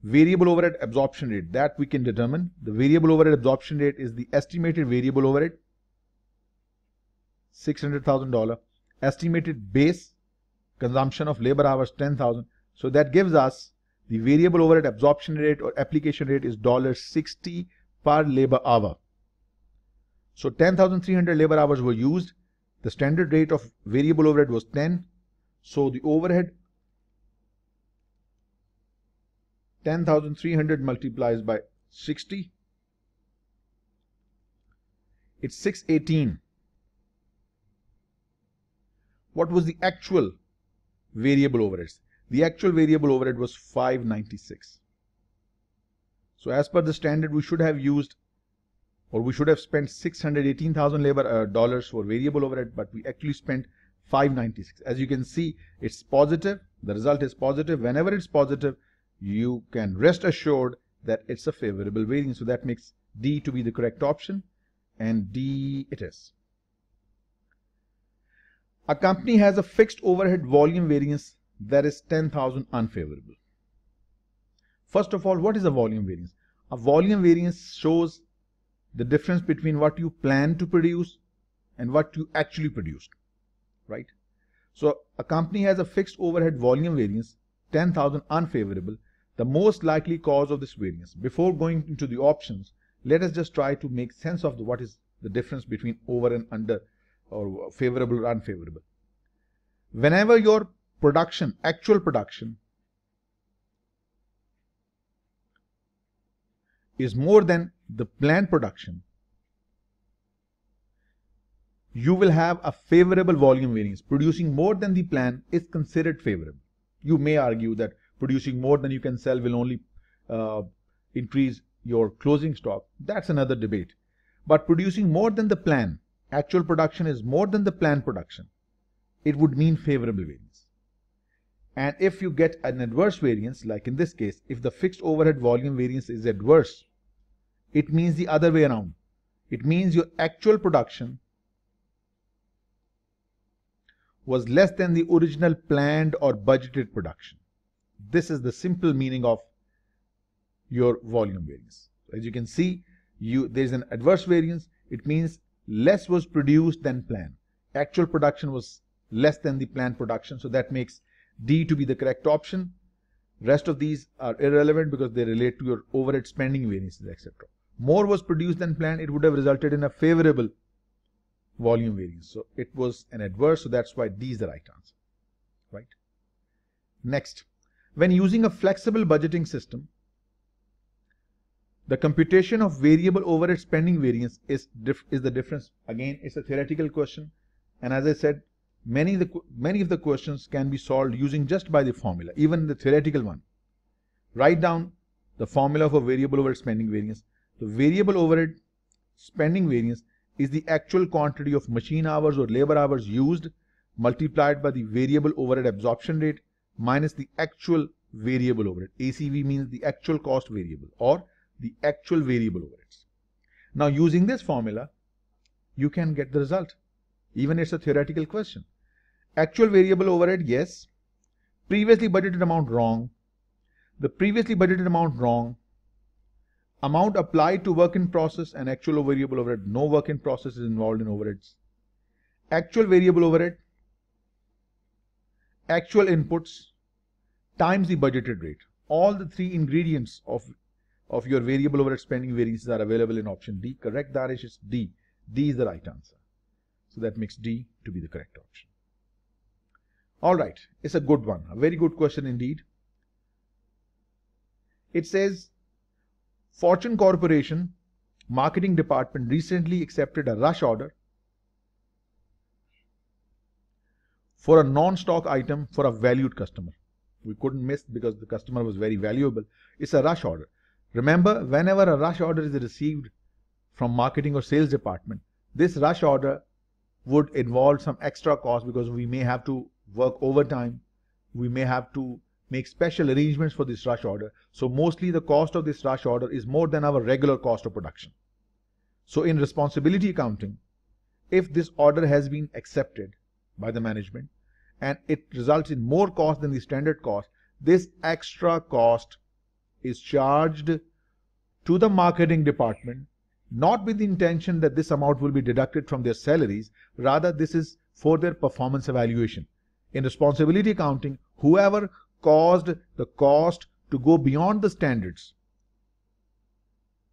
Variable overhead absorption rate that we can determine. The variable overhead absorption rate is the estimated variable overhead $600,000. Estimated base consumption of labor hours 10,000. So that gives us the variable overhead absorption rate or application rate is $60 per labor hour. So 10,300 labor hours were used. The standard rate of variable overhead was 10. So the overhead 10,300 multiplies by 60. It's 618. What was the actual variable overheads? The actual variable overhead was 596. So as per the standard, we should have used or we should have spent 618,000 labor uh, dollars for variable overhead, but we actually spent 596. As you can see, it's positive. The result is positive. Whenever it's positive, you can rest assured that it's a favorable variance. So that makes D to be the correct option and D it is. A company has a fixed overhead volume variance there is 10,000 unfavorable. First of all, what is a volume variance? A volume variance shows the difference between what you plan to produce and what you actually produced, right? So a company has a fixed overhead volume variance, 10,000 unfavorable, the most likely cause of this variance. Before going into the options, let us just try to make sense of the, what is the difference between over and under or favorable or unfavorable. Whenever your production, actual production, is more than the planned production, you will have a favorable volume variance. Producing more than the plan is considered favorable. You may argue that producing more than you can sell will only uh, increase your closing stock. That's another debate. But producing more than the plan, actual production is more than the plan production. It would mean favorable variance. And if you get an adverse variance, like in this case, if the fixed overhead volume variance is adverse, it means the other way around. It means your actual production was less than the original planned or budgeted production. This is the simple meaning of your volume variance. As you can see, you there's an adverse variance. It means less was produced than planned. Actual production was less than the planned production. So that makes D to be the correct option. Rest of these are irrelevant because they relate to your overhead spending variances, etc. More was produced than planned, it would have resulted in a favorable volume variance. So it was an adverse, so that's why D is the right answer, right? Next, when using a flexible budgeting system, the computation of variable overhead spending variance is, is the difference. Again, it's a theoretical question. And as I said, many, the, many of the questions can be solved using just by the formula, even the theoretical one. Write down the formula for variable overhead spending variance. The variable overhead spending variance is the actual quantity of machine hours or labor hours used multiplied by the variable overhead absorption rate minus the actual variable overhead. ACV means the actual cost variable or the actual variable overheads. Now using this formula, you can get the result. Even it's a theoretical question. Actual variable overhead, yes. Previously budgeted amount wrong. The previously budgeted amount wrong. Amount applied to work in process and actual variable overhead. No work in process is involved in overheads. Actual variable overhead. Actual inputs times the budgeted rate. All the three ingredients of, of your variable overhead spending variances are available in option D. Correct, Darish, is D. D is the right answer. So that makes D to be the correct option. All right, it's a good one. A very good question indeed. It says Fortune Corporation marketing department recently accepted a rush order for a non-stock item for a valued customer. We couldn't miss because the customer was very valuable. It's a rush order. Remember, whenever a rush order is received from marketing or sales department, this rush order would involve some extra cost because we may have to work overtime. We may have to make special arrangements for this rush order. So mostly the cost of this rush order is more than our regular cost of production. So in responsibility accounting, if this order has been accepted by the management and it results in more cost than the standard cost, this extra cost is charged to the marketing department, not with the intention that this amount will be deducted from their salaries. Rather, this is for their performance evaluation in responsibility accounting, whoever caused the cost to go beyond the standards,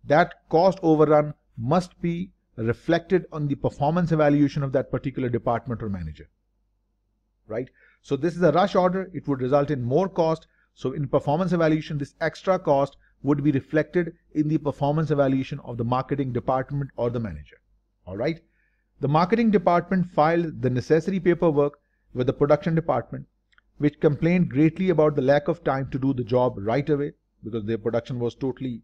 that cost overrun must be reflected on the performance evaluation of that particular department or manager, right? So this is a rush order. It would result in more cost. So in performance evaluation, this extra cost would be reflected in the performance evaluation of the marketing department or the manager. All right. The marketing department filed the necessary paperwork with the production department, which complained greatly about the lack of time to do the job right away because their production was totally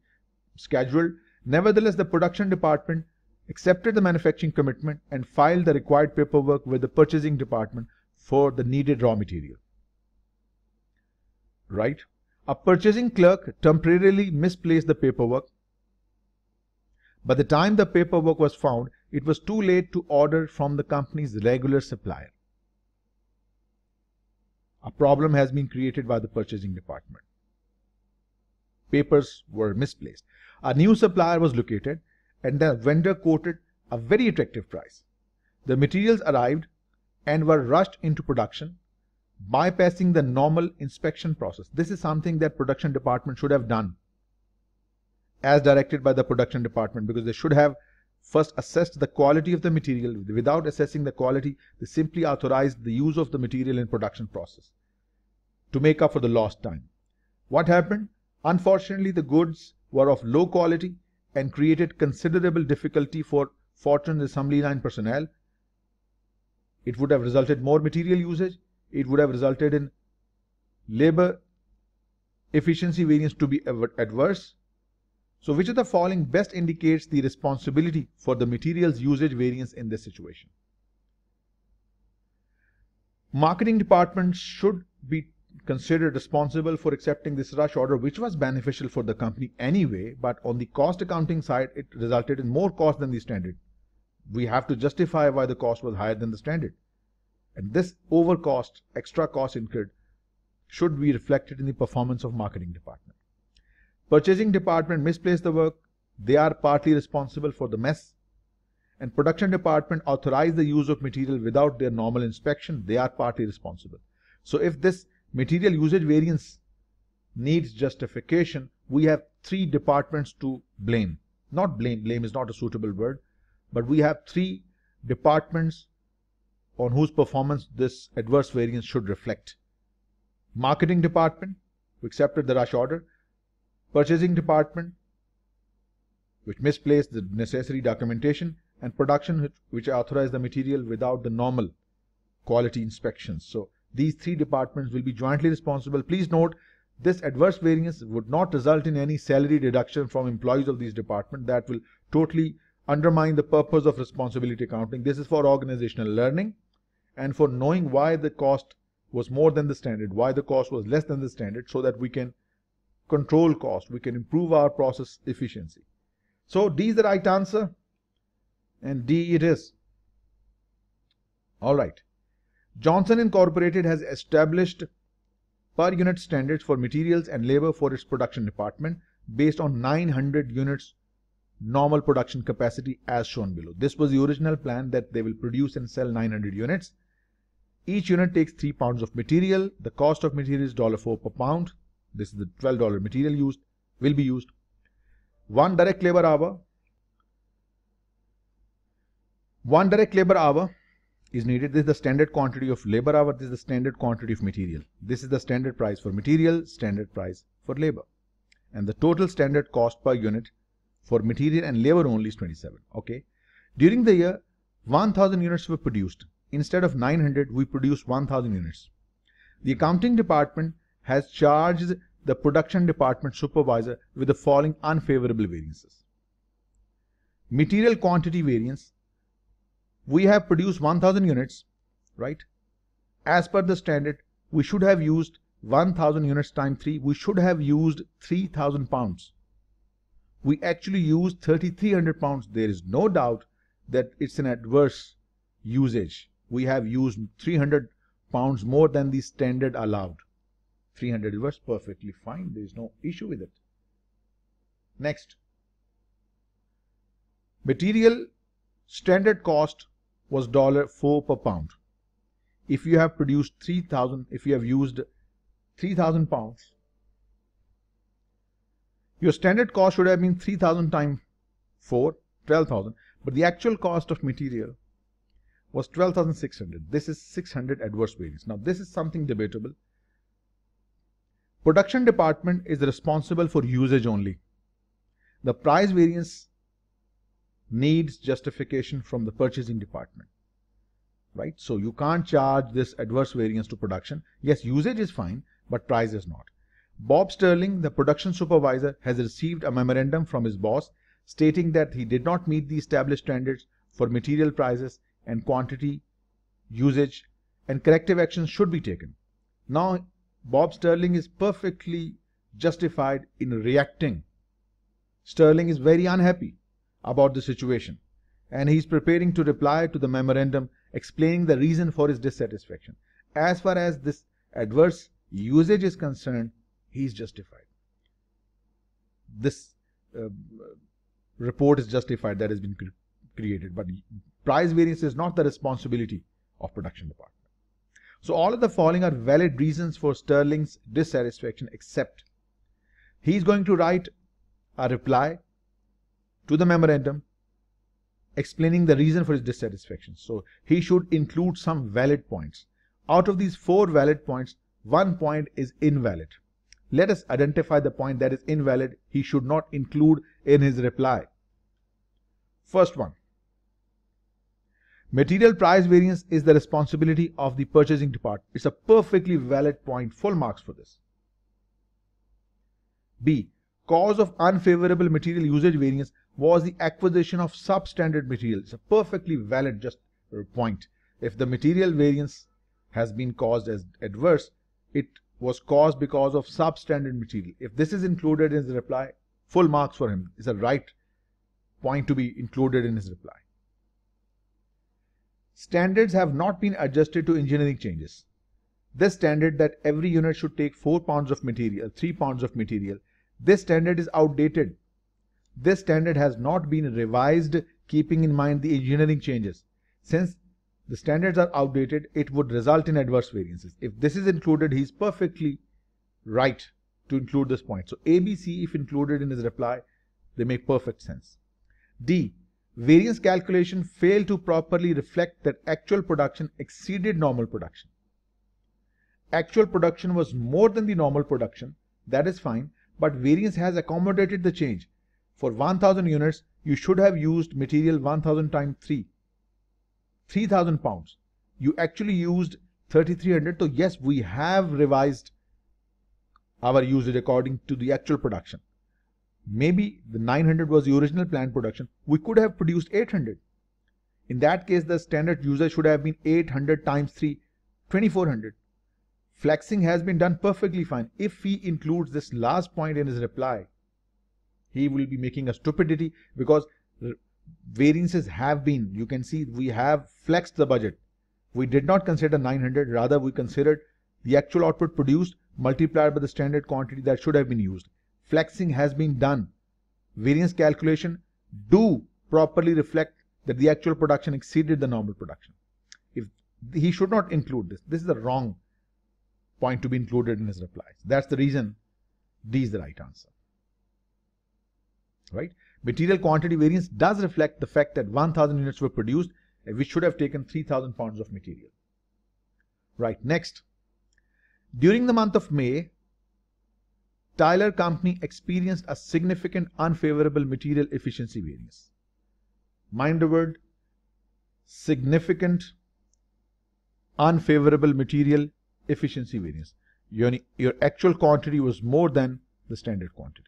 scheduled. Nevertheless, the production department accepted the manufacturing commitment and filed the required paperwork with the purchasing department for the needed raw material. Right? A purchasing clerk temporarily misplaced the paperwork. By the time the paperwork was found, it was too late to order from the company's regular supplier. A problem has been created by the purchasing department. Papers were misplaced. A new supplier was located and the vendor quoted a very attractive price. The materials arrived and were rushed into production bypassing the normal inspection process. This is something that production department should have done as directed by the production department because they should have first assessed the quality of the material. Without assessing the quality, they simply authorized the use of the material in production process to make up for the lost time. What happened? Unfortunately, the goods were of low quality and created considerable difficulty for Fortran assembly line personnel. It would have resulted more material usage. It would have resulted in labor efficiency variance to be adverse so which of the following best indicates the responsibility for the material's usage variance in this situation? Marketing department should be considered responsible for accepting this rush order which was beneficial for the company anyway but on the cost accounting side it resulted in more cost than the standard. We have to justify why the cost was higher than the standard. And this overcost, extra cost incurred should be reflected in the performance of marketing department. Purchasing department misplaced the work. They are partly responsible for the mess. And production department authorized the use of material without their normal inspection. They are partly responsible. So if this material usage variance needs justification, we have three departments to blame. Not blame, blame is not a suitable word, but we have three departments on whose performance this adverse variance should reflect. Marketing department, who accepted the rush order, purchasing department, which misplaced the necessary documentation, and production which, which authorized the material without the normal quality inspections. So these three departments will be jointly responsible. Please note this adverse variance would not result in any salary deduction from employees of these departments. That will totally undermine the purpose of responsibility accounting. This is for organizational learning and for knowing why the cost was more than the standard, why the cost was less than the standard so that we can control cost. We can improve our process efficiency. So D is the right answer and D it is. All right. Johnson Incorporated has established per unit standards for materials and labor for its production department based on 900 units normal production capacity as shown below. This was the original plan that they will produce and sell 900 units. Each unit takes 3 pounds of material. The cost of material is $4 per pound this is the $12 material used, will be used. One direct labor hour, one direct labor hour is needed. This is the standard quantity of labor hour. This is the standard quantity of material. This is the standard price for material, standard price for labor. And the total standard cost per unit for material and labor only is 27. Okay. During the year, 1000 units were produced. Instead of 900, we produced 1000 units. The accounting department has charged the production department supervisor with the following unfavorable variances. Material quantity variance. We have produced 1000 units, right? As per the standard, we should have used 1000 units times 3. We should have used 3000 pounds. We actually used 3300 pounds. There is no doubt that it's an adverse usage. We have used 300 pounds more than the standard allowed. 300 works perfectly fine. There is no issue with it. Next, material standard cost was $4 per pound. If you have produced 3000, if you have used 3000 pounds, your standard cost should have been 3000 times 4, 12,000, but the actual cost of material was 12,600. This is 600 adverse variance. Now, this is something debatable Production department is responsible for usage only. The price variance needs justification from the purchasing department, right? So you can't charge this adverse variance to production. Yes, usage is fine, but price is not. Bob Sterling, the production supervisor, has received a memorandum from his boss stating that he did not meet the established standards for material prices and quantity, usage, and corrective actions should be taken. Now Bob Sterling is perfectly justified in reacting. Sterling is very unhappy about the situation and he is preparing to reply to the memorandum explaining the reason for his dissatisfaction. As far as this adverse usage is concerned, he is justified. This uh, report is justified that has been created, but price variance is not the responsibility of production department. So all of the following are valid reasons for Sterling's dissatisfaction except he is going to write a reply to the memorandum explaining the reason for his dissatisfaction. So he should include some valid points. Out of these four valid points, one point is invalid. Let us identify the point that is invalid he should not include in his reply. First one, Material price variance is the responsibility of the purchasing department. It's a perfectly valid point, full marks for this. B. Cause of unfavorable material usage variance was the acquisition of substandard material. It's a perfectly valid just point. If the material variance has been caused as adverse, it was caused because of substandard material. If this is included in his reply, full marks for him. It's a right point to be included in his reply. Standards have not been adjusted to engineering changes. This standard that every unit should take 4 pounds of material, 3 pounds of material, this standard is outdated. This standard has not been revised keeping in mind the engineering changes. Since the standards are outdated, it would result in adverse variances. If this is included, he is perfectly right to include this point. So ABC, if included in his reply, they make perfect sense. D, variance calculation failed to properly reflect that actual production exceeded normal production. Actual production was more than the normal production, that is fine, but variance has accommodated the change. For 1000 units, you should have used material 1000 times 3, 3000 pounds. You actually used 3300, so yes, we have revised our usage according to the actual production. Maybe the 900 was the original planned production. We could have produced 800. In that case, the standard user should have been 800 times 3, 2400. Flexing has been done perfectly fine if he includes this last point in his reply. He will be making a stupidity because variances have been, you can see we have flexed the budget. We did not consider 900, rather we considered the actual output produced multiplied by the standard quantity that should have been used flexing has been done, variance calculation do properly reflect that the actual production exceeded the normal production. If he should not include this, this is the wrong point to be included in his replies. That's the reason D is the right answer. Right? Material quantity variance does reflect the fact that 1000 units were produced which should have taken 3000 pounds of material. Right, next. During the month of May, Tyler company experienced a significant unfavorable material efficiency variance. Mind the word, significant unfavorable material efficiency variance. Your, your actual quantity was more than the standard quantity.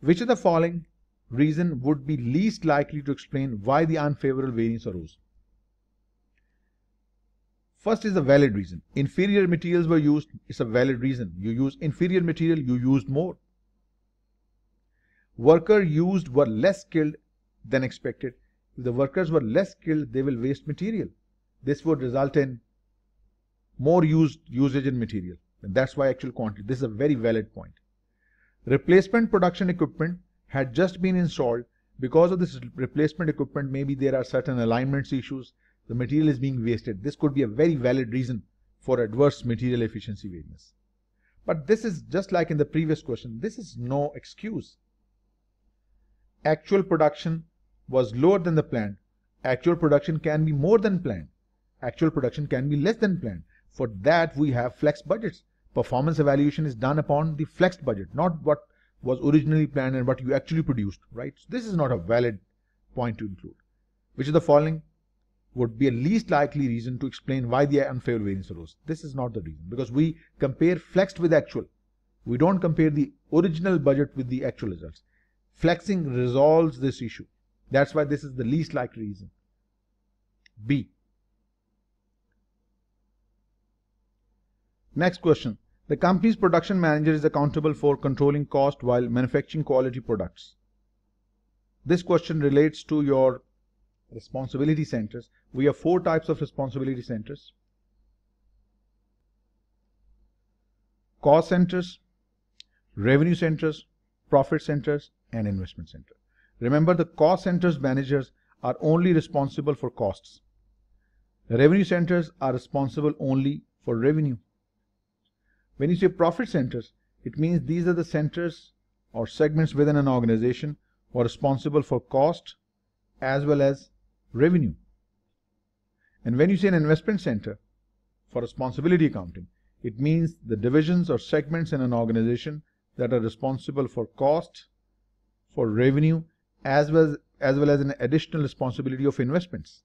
Which of the following reason would be least likely to explain why the unfavorable variance arose? First is a valid reason. Inferior materials were used. It's a valid reason. You use inferior material, you used more. Worker used were less skilled than expected. If the workers were less skilled, they will waste material. This would result in more used usage in material. And that's why actual quantity. This is a very valid point. Replacement production equipment had just been installed. Because of this replacement equipment, maybe there are certain alignments issues the material is being wasted. This could be a very valid reason for adverse material efficiency variance. But this is just like in the previous question, this is no excuse. Actual production was lower than the planned. Actual production can be more than planned. Actual production can be less than planned. For that, we have flex budgets. Performance evaluation is done upon the flexed budget, not what was originally planned and what you actually produced, right? So this is not a valid point to include. Which of the following would be a least likely reason to explain why the unfavorable variance arose. This is not the reason because we compare flexed with actual. We don't compare the original budget with the actual results. Flexing resolves this issue. That's why this is the least likely reason. B. Next question. The company's production manager is accountable for controlling cost while manufacturing quality products. This question relates to your responsibility centers we have four types of responsibility centers. Cost centers, revenue centers, profit centers, and investment center. Remember the cost centers managers are only responsible for costs. The revenue centers are responsible only for revenue. When you say profit centers, it means these are the centers or segments within an organization who are responsible for cost as well as revenue. And when you say an investment center for responsibility accounting, it means the divisions or segments in an organization that are responsible for cost, for revenue, as well as, well as an additional responsibility of investments.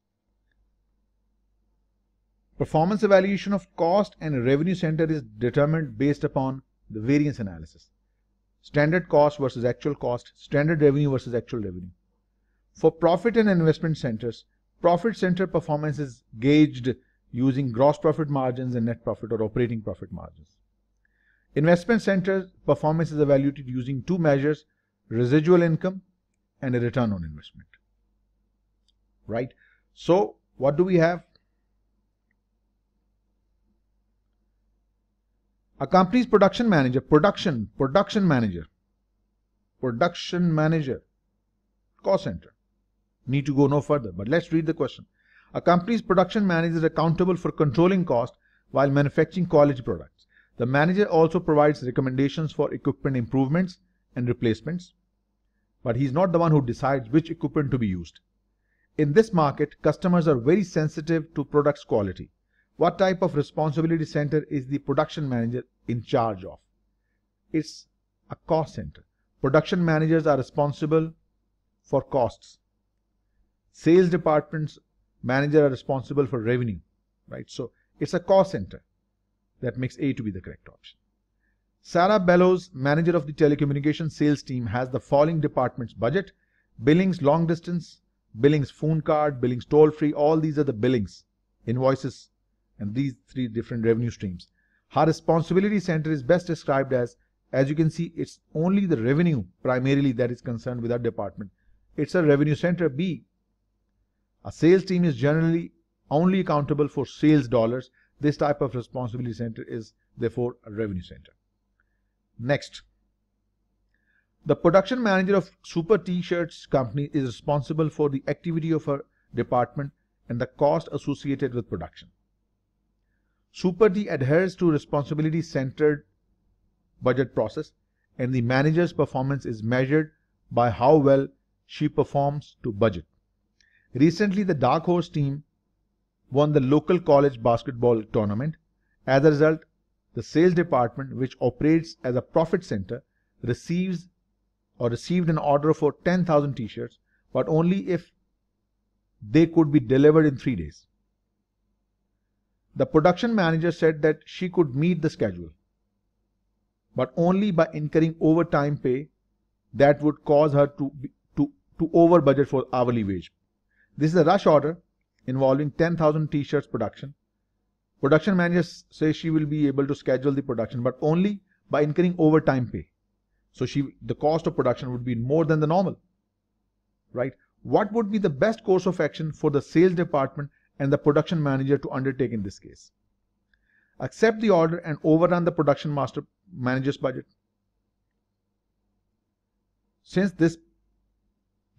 Performance evaluation of cost and revenue center is determined based upon the variance analysis. Standard cost versus actual cost, standard revenue versus actual revenue. For profit and investment centers, Profit center performance is gauged using gross profit margins and net profit or operating profit margins. Investment center performance is evaluated using two measures, residual income and a return on investment. Right? So what do we have? A company's production manager, production, production manager, production manager, cost center need to go no further. But let's read the question. A company's production manager is accountable for controlling cost while manufacturing quality products. The manager also provides recommendations for equipment improvements and replacements, but he's not the one who decides which equipment to be used. In this market, customers are very sensitive to product's quality. What type of responsibility center is the production manager in charge of? It's a cost center. Production managers are responsible for costs. Sales departments manager are responsible for revenue, right? So it's a cost center that makes A to be the correct option. Sarah Bellows, manager of the telecommunications sales team, has the following departments budget, billings long distance, billings phone card, billings toll free, all these are the billings, invoices, and these three different revenue streams. Her responsibility center is best described as, as you can see, it's only the revenue primarily that is concerned with our department. It's a revenue center B a sales team is generally only accountable for sales dollars. This type of responsibility center is therefore a revenue center. Next, the production manager of Super T-shirts company is responsible for the activity of her department and the cost associated with production. Super T adheres to responsibility centered budget process and the manager's performance is measured by how well she performs to budget. Recently, the Dark Horse team won the local college basketball tournament. As a result, the sales department, which operates as a profit center, receives or received an order for 10,000 t-shirts, but only if they could be delivered in three days. The production manager said that she could meet the schedule, but only by incurring overtime pay that would cause her to, to, to over budget for hourly wage this is a rush order involving 10,000 t-shirts production. Production manager says she will be able to schedule the production but only by incurring overtime pay. So she the cost of production would be more than the normal. Right? What would be the best course of action for the sales department and the production manager to undertake in this case? Accept the order and overrun the production master manager's budget. Since this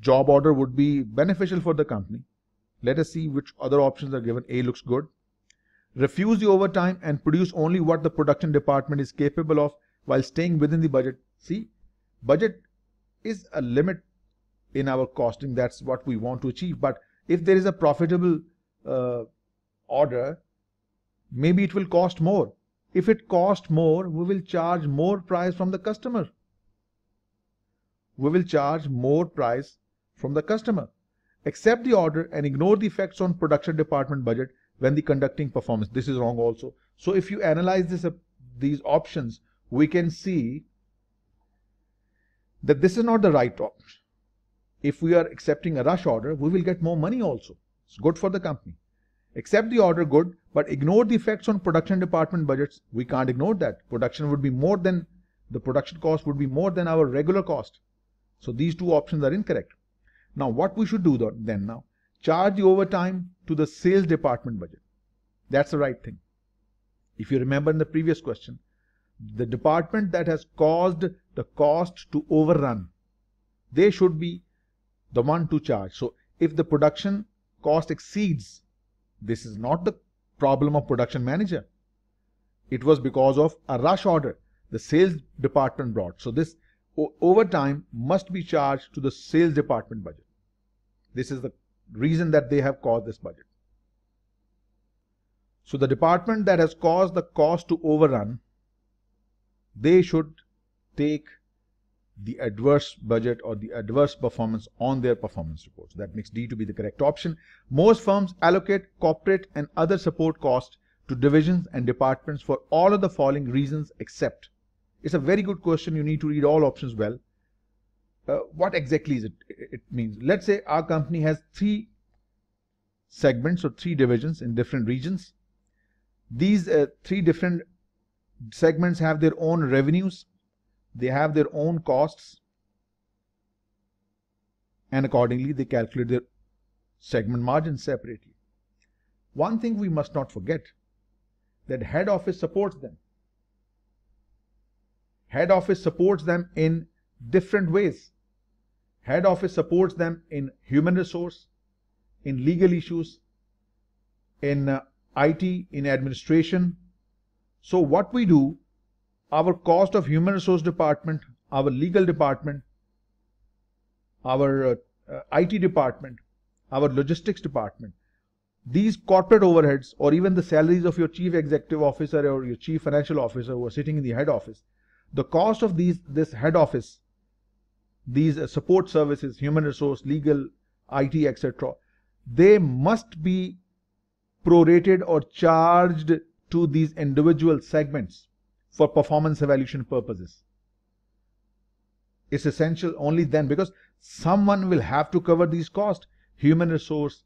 job order would be beneficial for the company. Let us see which other options are given. A looks good. Refuse the overtime and produce only what the production department is capable of while staying within the budget. See, budget is a limit in our costing. That's what we want to achieve. But if there is a profitable uh, order, maybe it will cost more. If it costs more, we will charge more price from the customer. We will charge more price from the customer. Accept the order and ignore the effects on production department budget when the conducting performance. This is wrong also. So if you analyze this, uh, these options, we can see that this is not the right option. If we are accepting a rush order, we will get more money also. It's good for the company. Accept the order, good, but ignore the effects on production department budgets. We can't ignore that. Production would be more than, the production cost would be more than our regular cost. So these two options are incorrect. Now what we should do then now? Charge the overtime to the sales department budget. That's the right thing. If you remember in the previous question, the department that has caused the cost to overrun, they should be the one to charge. So if the production cost exceeds, this is not the problem of production manager. It was because of a rush order the sales department brought. So this overtime must be charged to the sales department budget. This is the reason that they have caused this budget. So the department that has caused the cost to overrun, they should take the adverse budget or the adverse performance on their performance reports. That makes D to be the correct option. Most firms allocate corporate and other support costs to divisions and departments for all of the following reasons except. It's a very good question. You need to read all options well uh, what exactly is it, it means. Let's say our company has three segments or three divisions in different regions. These uh, three different segments have their own revenues, they have their own costs, and accordingly they calculate their segment margin separately. One thing we must not forget that head office supports them. Head office supports them in different ways. Head office supports them in human resource, in legal issues, in uh, IT, in administration. So what we do, our cost of human resource department, our legal department, our uh, uh, IT department, our logistics department, these corporate overheads or even the salaries of your chief executive officer or your chief financial officer who are sitting in the head office, the cost of these this head office these uh, support services, human resource, legal, IT, etc., they must be prorated or charged to these individual segments for performance evaluation purposes. It's essential only then because someone will have to cover these costs, human resource,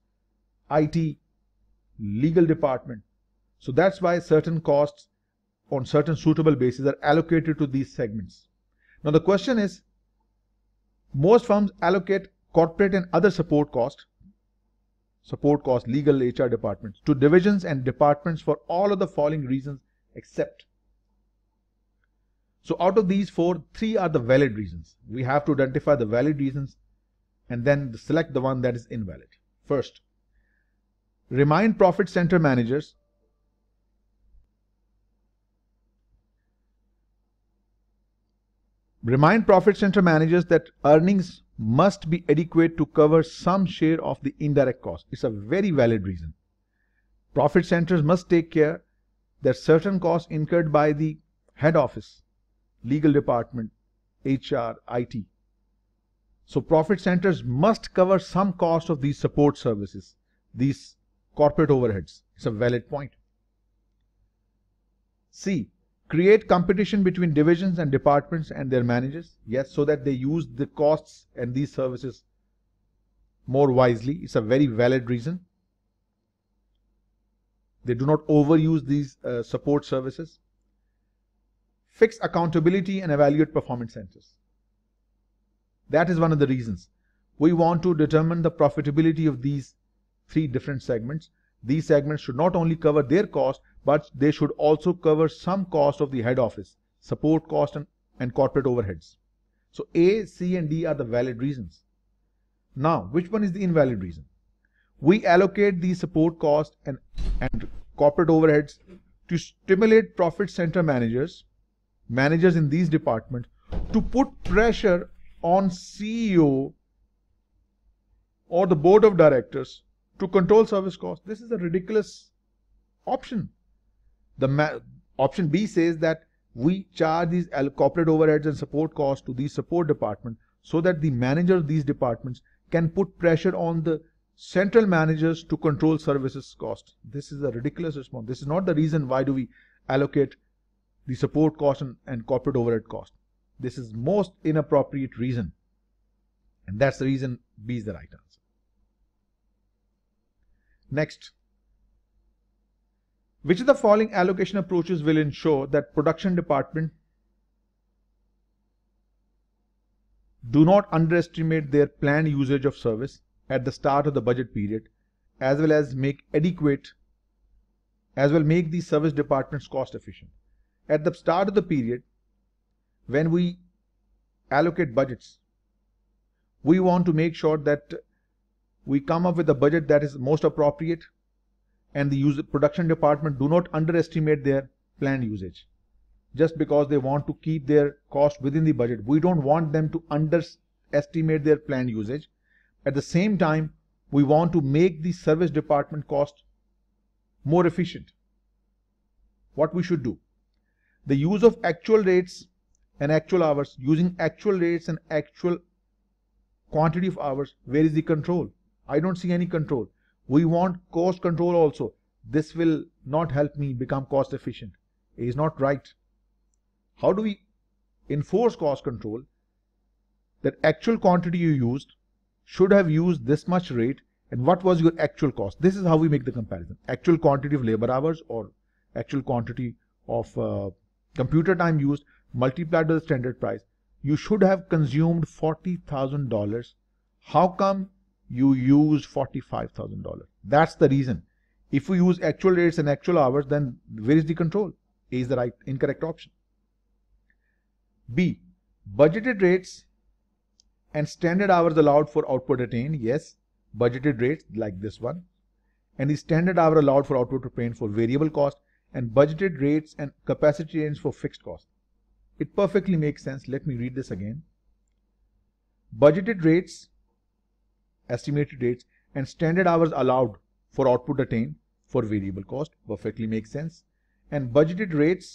IT, legal department. So that's why certain costs on certain suitable bases are allocated to these segments. Now the question is, most firms allocate corporate and other support costs, support costs, legal, HR departments, to divisions and departments for all of the following reasons except. So out of these four, three are the valid reasons. We have to identify the valid reasons and then select the one that is invalid. First, remind profit center managers Remind profit center managers that earnings must be adequate to cover some share of the indirect cost. It's a very valid reason. Profit centers must take care that certain costs incurred by the head office, legal department, HR, IT. So profit centers must cover some cost of these support services, these corporate overheads. It's a valid point. C. Create competition between divisions and departments and their managers. Yes, so that they use the costs and these services more wisely. It's a very valid reason. They do not overuse these uh, support services. Fix accountability and evaluate performance centers. That is one of the reasons. We want to determine the profitability of these three different segments. These segments should not only cover their cost, but they should also cover some cost of the head office, support cost and, and corporate overheads. So A, C and D are the valid reasons. Now, which one is the invalid reason? We allocate the support cost and, and corporate overheads to stimulate profit center managers, managers in these departments, to put pressure on CEO or the board of directors to control service costs. This is a ridiculous option. The option B says that we charge these corporate overheads and support costs to these support department so that the managers of these departments can put pressure on the central managers to control services cost. This is a ridiculous response. This is not the reason why do we allocate the support cost and, and corporate overhead cost. This is most inappropriate reason. And that's the reason B is the right answer. Next, which of the following allocation approaches will ensure that production department do not underestimate their planned usage of service at the start of the budget period as well as make adequate as well make the service departments cost efficient. At the start of the period when we allocate budgets we want to make sure that we come up with a budget that is most appropriate and the production department do not underestimate their planned usage just because they want to keep their cost within the budget. We don't want them to underestimate their planned usage. At the same time, we want to make the service department cost more efficient. What we should do. The use of actual rates and actual hours, using actual rates and actual quantity of hours, where is the control? I don't see any control. We want cost control also. This will not help me become cost efficient. It is not right. How do we enforce cost control? That actual quantity you used should have used this much rate and what was your actual cost. This is how we make the comparison. Actual quantity of labor hours or actual quantity of uh, computer time used multiplied by the standard price. You should have consumed $40,000. How come you use $45,000. That's the reason. If we use actual rates and actual hours, then where is the control? A is the right incorrect option. B. Budgeted rates and standard hours allowed for output attained. Yes, budgeted rates like this one. And the standard hour allowed for output attained for variable cost and budgeted rates and capacity range for fixed cost. It perfectly makes sense. Let me read this again. Budgeted rates estimated rates and standard hours allowed for output attained for variable cost perfectly makes sense and budgeted rates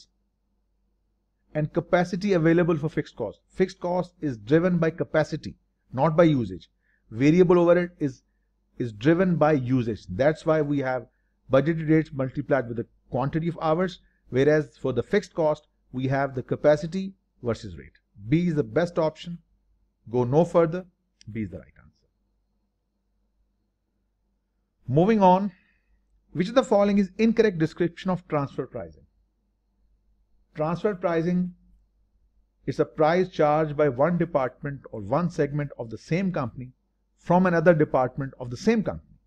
and capacity available for fixed cost. Fixed cost is driven by capacity, not by usage. Variable overhead is, is driven by usage. That's why we have budgeted rates multiplied with the quantity of hours, whereas for the fixed cost, we have the capacity versus rate. B is the best option. Go no further. B is the right. Moving on, which of the following is incorrect description of transfer pricing? Transfer pricing is a price charged by one department or one segment of the same company from another department of the same company.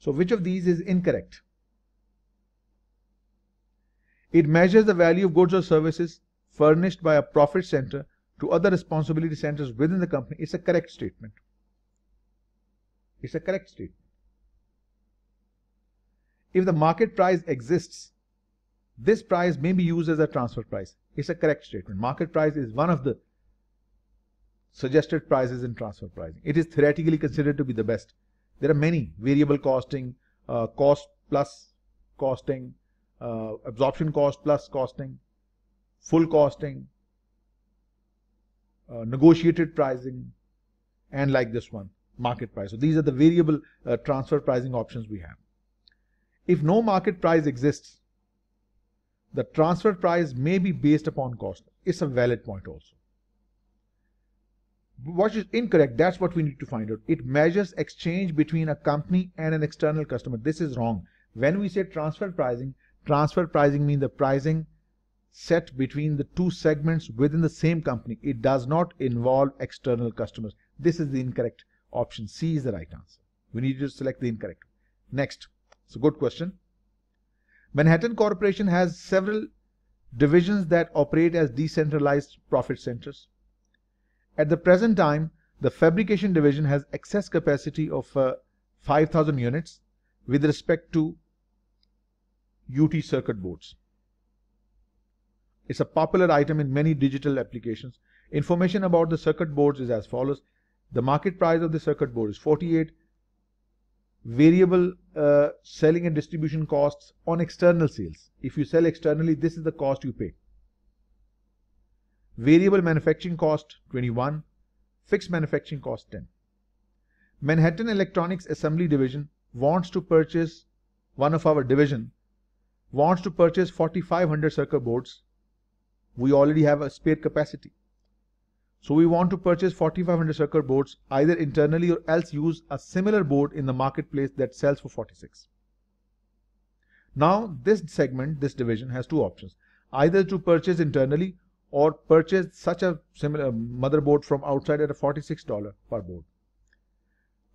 So which of these is incorrect? It measures the value of goods or services furnished by a profit center to other responsibility centers within the company. It's a correct statement. It's a correct statement if the market price exists, this price may be used as a transfer price. It's a correct statement. Market price is one of the suggested prices in transfer pricing. It is theoretically considered to be the best. There are many variable costing, uh, cost plus costing, uh, absorption cost plus costing, full costing, uh, negotiated pricing, and like this one, market price. So these are the variable uh, transfer pricing options we have if no market price exists, the transfer price may be based upon cost. It's a valid point also. What is incorrect, that's what we need to find out. It measures exchange between a company and an external customer. This is wrong. When we say transfer pricing, transfer pricing means the pricing set between the two segments within the same company. It does not involve external customers. This is the incorrect option. C is the right answer. We need to select the incorrect. Next. It's a good question. Manhattan Corporation has several divisions that operate as decentralized profit centers. At the present time, the fabrication division has excess capacity of uh, 5000 units with respect to UT circuit boards. It's a popular item in many digital applications. Information about the circuit boards is as follows. The market price of the circuit board is 48 variable uh, selling and distribution costs on external sales. If you sell externally, this is the cost you pay. Variable manufacturing cost 21, fixed manufacturing cost 10. Manhattan Electronics Assembly Division wants to purchase one of our division wants to purchase 4500 circuit boards. We already have a spare capacity. So we want to purchase 4500 circuit boards either internally or else use a similar board in the marketplace that sells for 46. Now this segment, this division has two options, either to purchase internally or purchase such a similar um, motherboard from outside at a $46 per board.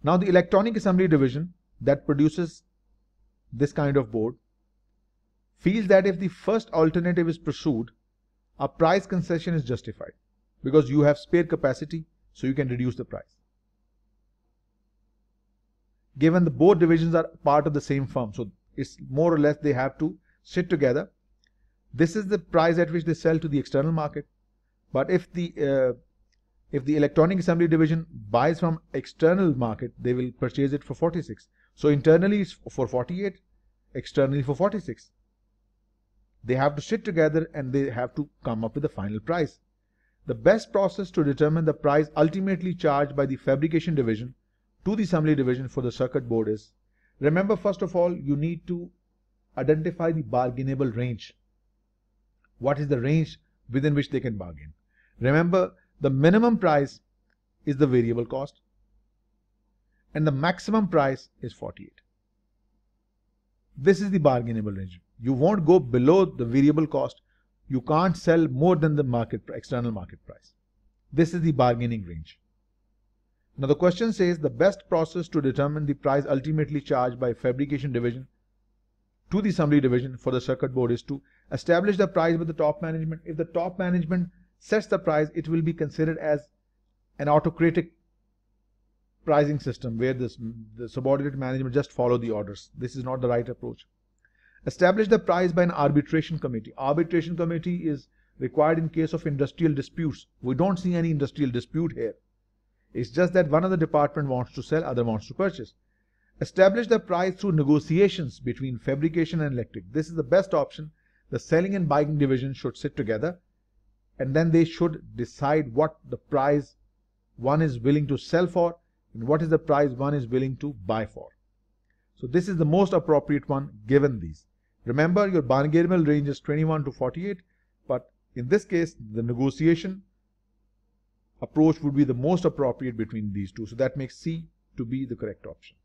Now the electronic assembly division that produces this kind of board feels that if the first alternative is pursued, a price concession is justified because you have spare capacity so you can reduce the price. Given the both divisions are part of the same firm, so it's more or less they have to sit together. This is the price at which they sell to the external market. But if the uh, if the electronic assembly division buys from external market, they will purchase it for 46. So internally it's for 48, externally for 46. They have to sit together and they have to come up with the final price. The best process to determine the price ultimately charged by the fabrication division to the assembly division for the circuit board is, remember first of all you need to identify the bargainable range. What is the range within which they can bargain? Remember the minimum price is the variable cost and the maximum price is 48. This is the bargainable range. You won't go below the variable cost you can't sell more than the market external market price. This is the bargaining range. Now the question says the best process to determine the price ultimately charged by fabrication division to the assembly division for the circuit board is to establish the price with the top management. If the top management sets the price, it will be considered as an autocratic pricing system where this, the subordinate management just follow the orders. This is not the right approach. Establish the price by an arbitration committee. Arbitration committee is required in case of industrial disputes. We don't see any industrial dispute here. It's just that one of the department wants to sell, other wants to purchase. Establish the price through negotiations between fabrication and electric. This is the best option. The selling and buying division should sit together and then they should decide what the price one is willing to sell for and what is the price one is willing to buy for. So this is the most appropriate one given these. Remember, your Barngarmel range is 21 to 48, but in this case, the negotiation approach would be the most appropriate between these two. So that makes C to be the correct option.